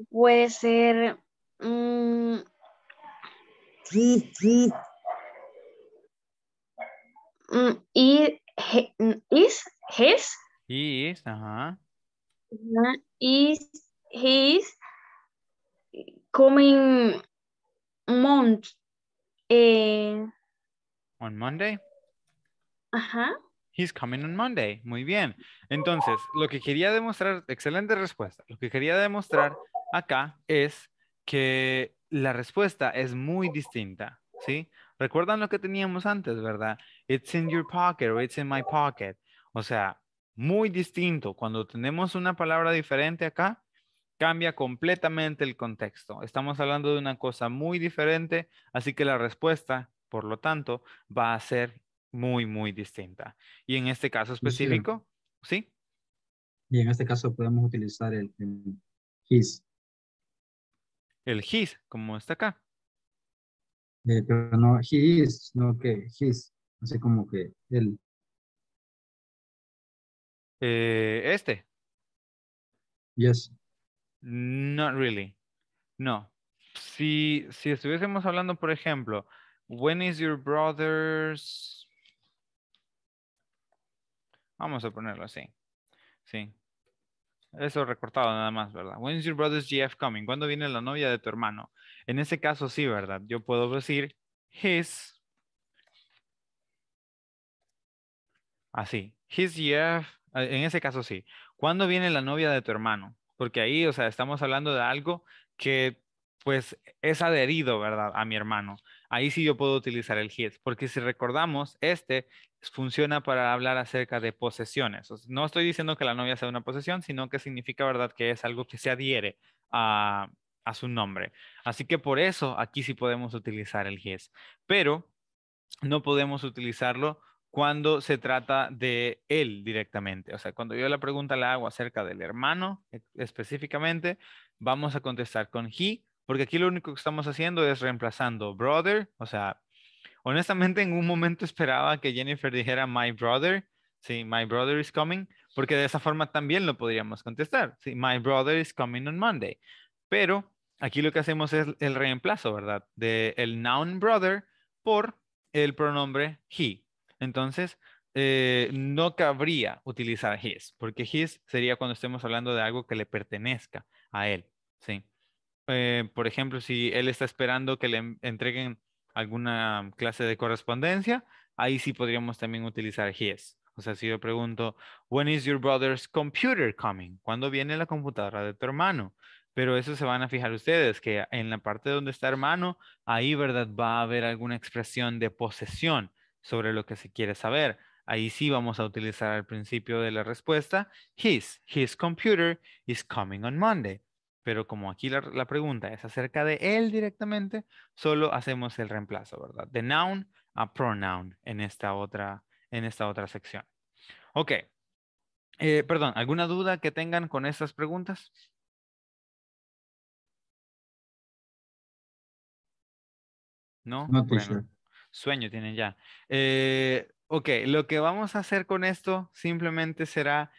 S1: puede ser. Mm, mm, y mm, is his. Is, ajá. Is coming eh, on Monday. Ajá. He's coming on Monday. Muy bien. Entonces, lo que quería demostrar, excelente respuesta. Lo que quería demostrar acá es que la respuesta es muy distinta, ¿sí? Recuerdan lo que teníamos antes, ¿verdad? It's in your pocket or it's in my pocket. O sea, muy distinto. Cuando tenemos una palabra diferente acá, cambia completamente el contexto. Estamos hablando de una cosa muy diferente, así que la respuesta, por lo tanto, va a ser muy, muy distinta. Y en este caso específico, ¿sí? Y en este caso podemos utilizar el, his. El his, como está acá. Eh, pero no he is, no que his. Así como que el... Eh, este. Yes. Not really. No. Si, si estuviésemos hablando, por ejemplo, when is your brother's... Vamos a ponerlo así. Sí. Eso recortado nada más, ¿verdad? When is your brother's GF coming? ¿Cuándo viene la novia de tu hermano? En ese caso sí, ¿verdad? Yo puedo decir his... Así. His GF... Eh, en ese caso sí. ¿Cuándo viene la novia de tu hermano? porque ahí, o sea, estamos hablando de algo que pues es adherido, ¿verdad? A mi hermano. Ahí sí yo puedo utilizar el hit, porque si recordamos, este funciona para hablar acerca de posesiones. no estoy diciendo que la novia sea una posesión, sino que significa, ¿verdad?, que es algo que se adhiere a, su nombre. Así que por eso aquí sí podemos utilizar el his, pero no podemos utilizarlo cuando se trata de él directamente. O sea, cuando yo la pregunta la hago acerca del hermano e, específicamente, vamos a contestar con he, porque aquí lo único que estamos haciendo es reemplazando brother. O sea, honestamente en un momento esperaba que Jennifer dijera my brother, sí, my brother is coming, porque de esa forma también lo podríamos contestar, sí, my brother is coming on Monday. Pero aquí lo que hacemos es el reemplazo, ¿verdad? De el noun brother por el pronombre he. Entonces, eh, no cabría utilizar his, porque his sería cuando estemos hablando de algo que le pertenezca a él, ¿sí? Eh, por ejemplo, si él está esperando que le entreguen alguna clase de correspondencia, ahí sí podríamos también utilizar his. O sea, si yo pregunto, when is your brother's computer coming? ¿Cuándo viene la computadora de tu hermano? Pero eso se van a fijar ustedes, que en la parte donde está hermano, ahí, ¿verdad? Va a haber alguna expresión de posesión sobre lo que se quiere saber. Ahí sí vamos a utilizar al principio de la respuesta, his, his computer is coming on Monday. Pero como aquí la, pregunta es acerca de él directamente, solo hacemos el reemplazo, ¿verdad? De noun a pronoun en esta otra, en esta otra sección. Ok. Eh, perdón, ¿alguna duda que tengan con estas preguntas? ¿No? no pues, eh, Sueño tienen ya. Eh, ok, lo que vamos a hacer con esto simplemente será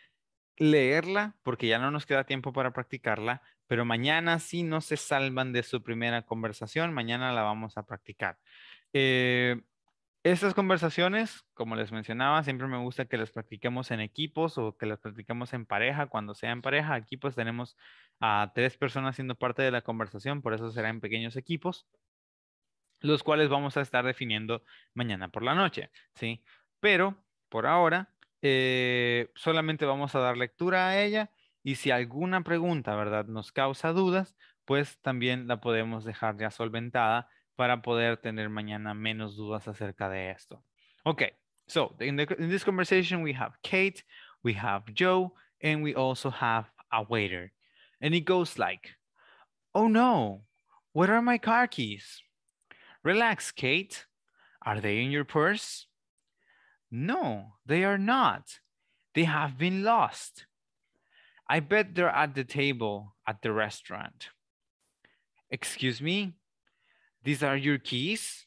S1: leerla, porque ya no nos queda tiempo para practicarla, pero mañana si no se salvan de su primera conversación, mañana la vamos a practicar. Eh, estas conversaciones, como les mencionaba, siempre me gusta que las practiquemos en equipos o que las practiquemos en pareja. Cuando sea en pareja, aquí pues tenemos a tres personas siendo parte de la conversación, por eso será en pequeños equipos los cuales vamos a estar definiendo mañana por la noche, ¿sí? Pero por ahora eh, solamente vamos a dar lectura a ella y si alguna pregunta, ¿verdad?, nos causa dudas, pues también la podemos dejar ya solventada para poder tener mañana menos dudas acerca de esto. Ok, so in, in this conversation we have Kate, we have Joe, and we also have a waiter. And it goes like, oh no, where are my car keys? Relax, Kate. Are they in your purse? No, they are not. They have been lost. I bet they're at the table at the restaurant. Excuse me, these are your keys?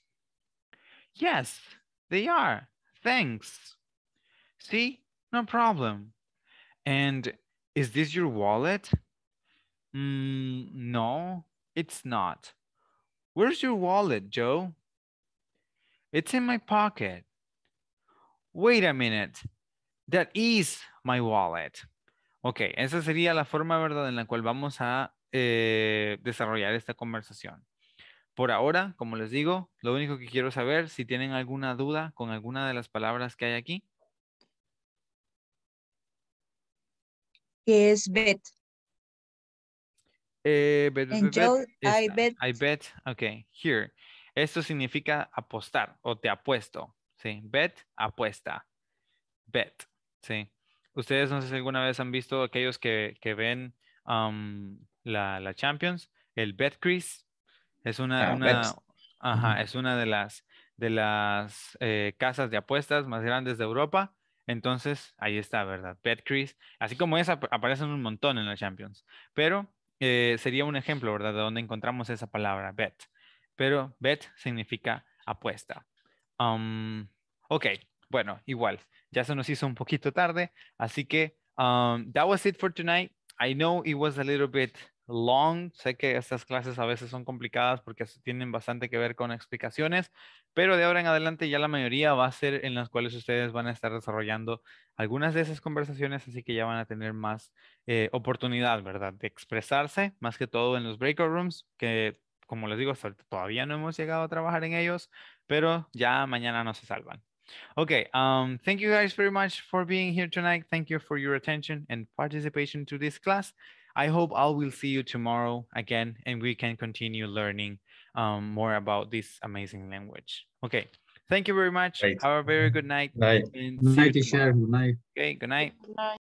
S1: Yes, they are. Thanks. See, no problem. And is this your wallet? Mm, no, it's not. Where's your wallet, Joe? It's in my pocket. Wait a minute. That is my wallet. Ok, esa sería la forma, ¿verdad?, en la cual vamos a eh, desarrollar esta conversación. Por ahora, como les digo, lo único que quiero saber si tienen alguna duda con alguna de las palabras que hay aquí. ¿Qué es eh, bet, I bet. I bet, ok, here. Esto significa apostar o te apuesto, ¿sí? Bet, apuesta, bet, ¿sí? Ustedes no sé si alguna vez han visto aquellos que, que ven um, la, la, Champions, el Betcris es una, ah, una ajá, es una de las, de las eh, casas de apuestas más grandes de Europa. Entonces, ahí está, ¿verdad? Betcris, así como esa, aparecen un montón en la Champions. Pero eh, sería un ejemplo, ¿verdad? De dónde encontramos esa palabra, bet. Pero bet significa apuesta. Um, ok, bueno, igual. Ya se nos hizo un poquito tarde, así que um, that was it for tonight. I know it was a little bit long. Sé que estas clases a veces son complicadas porque tienen bastante que ver con explicaciones, pero de ahora en adelante ya la mayoría va a ser en las cuales ustedes van a estar desarrollando algunas de esas conversaciones, así que ya van a tener más eh, oportunidad, ¿verdad? De expresarse, más que todo en los breakout rooms, que como les digo, todavía no hemos llegado a trabajar en ellos, pero ya mañana no se salvan. ok, um, thank you guys very much for being here tonight. Thank you for your attention and participation to this class. I hope I will see you tomorrow again and we can continue learning um, more about this amazing language. Okay. Thank you very much. Great. Have a very good night. Night. Good night, Good night. Okay. Good night. Good night.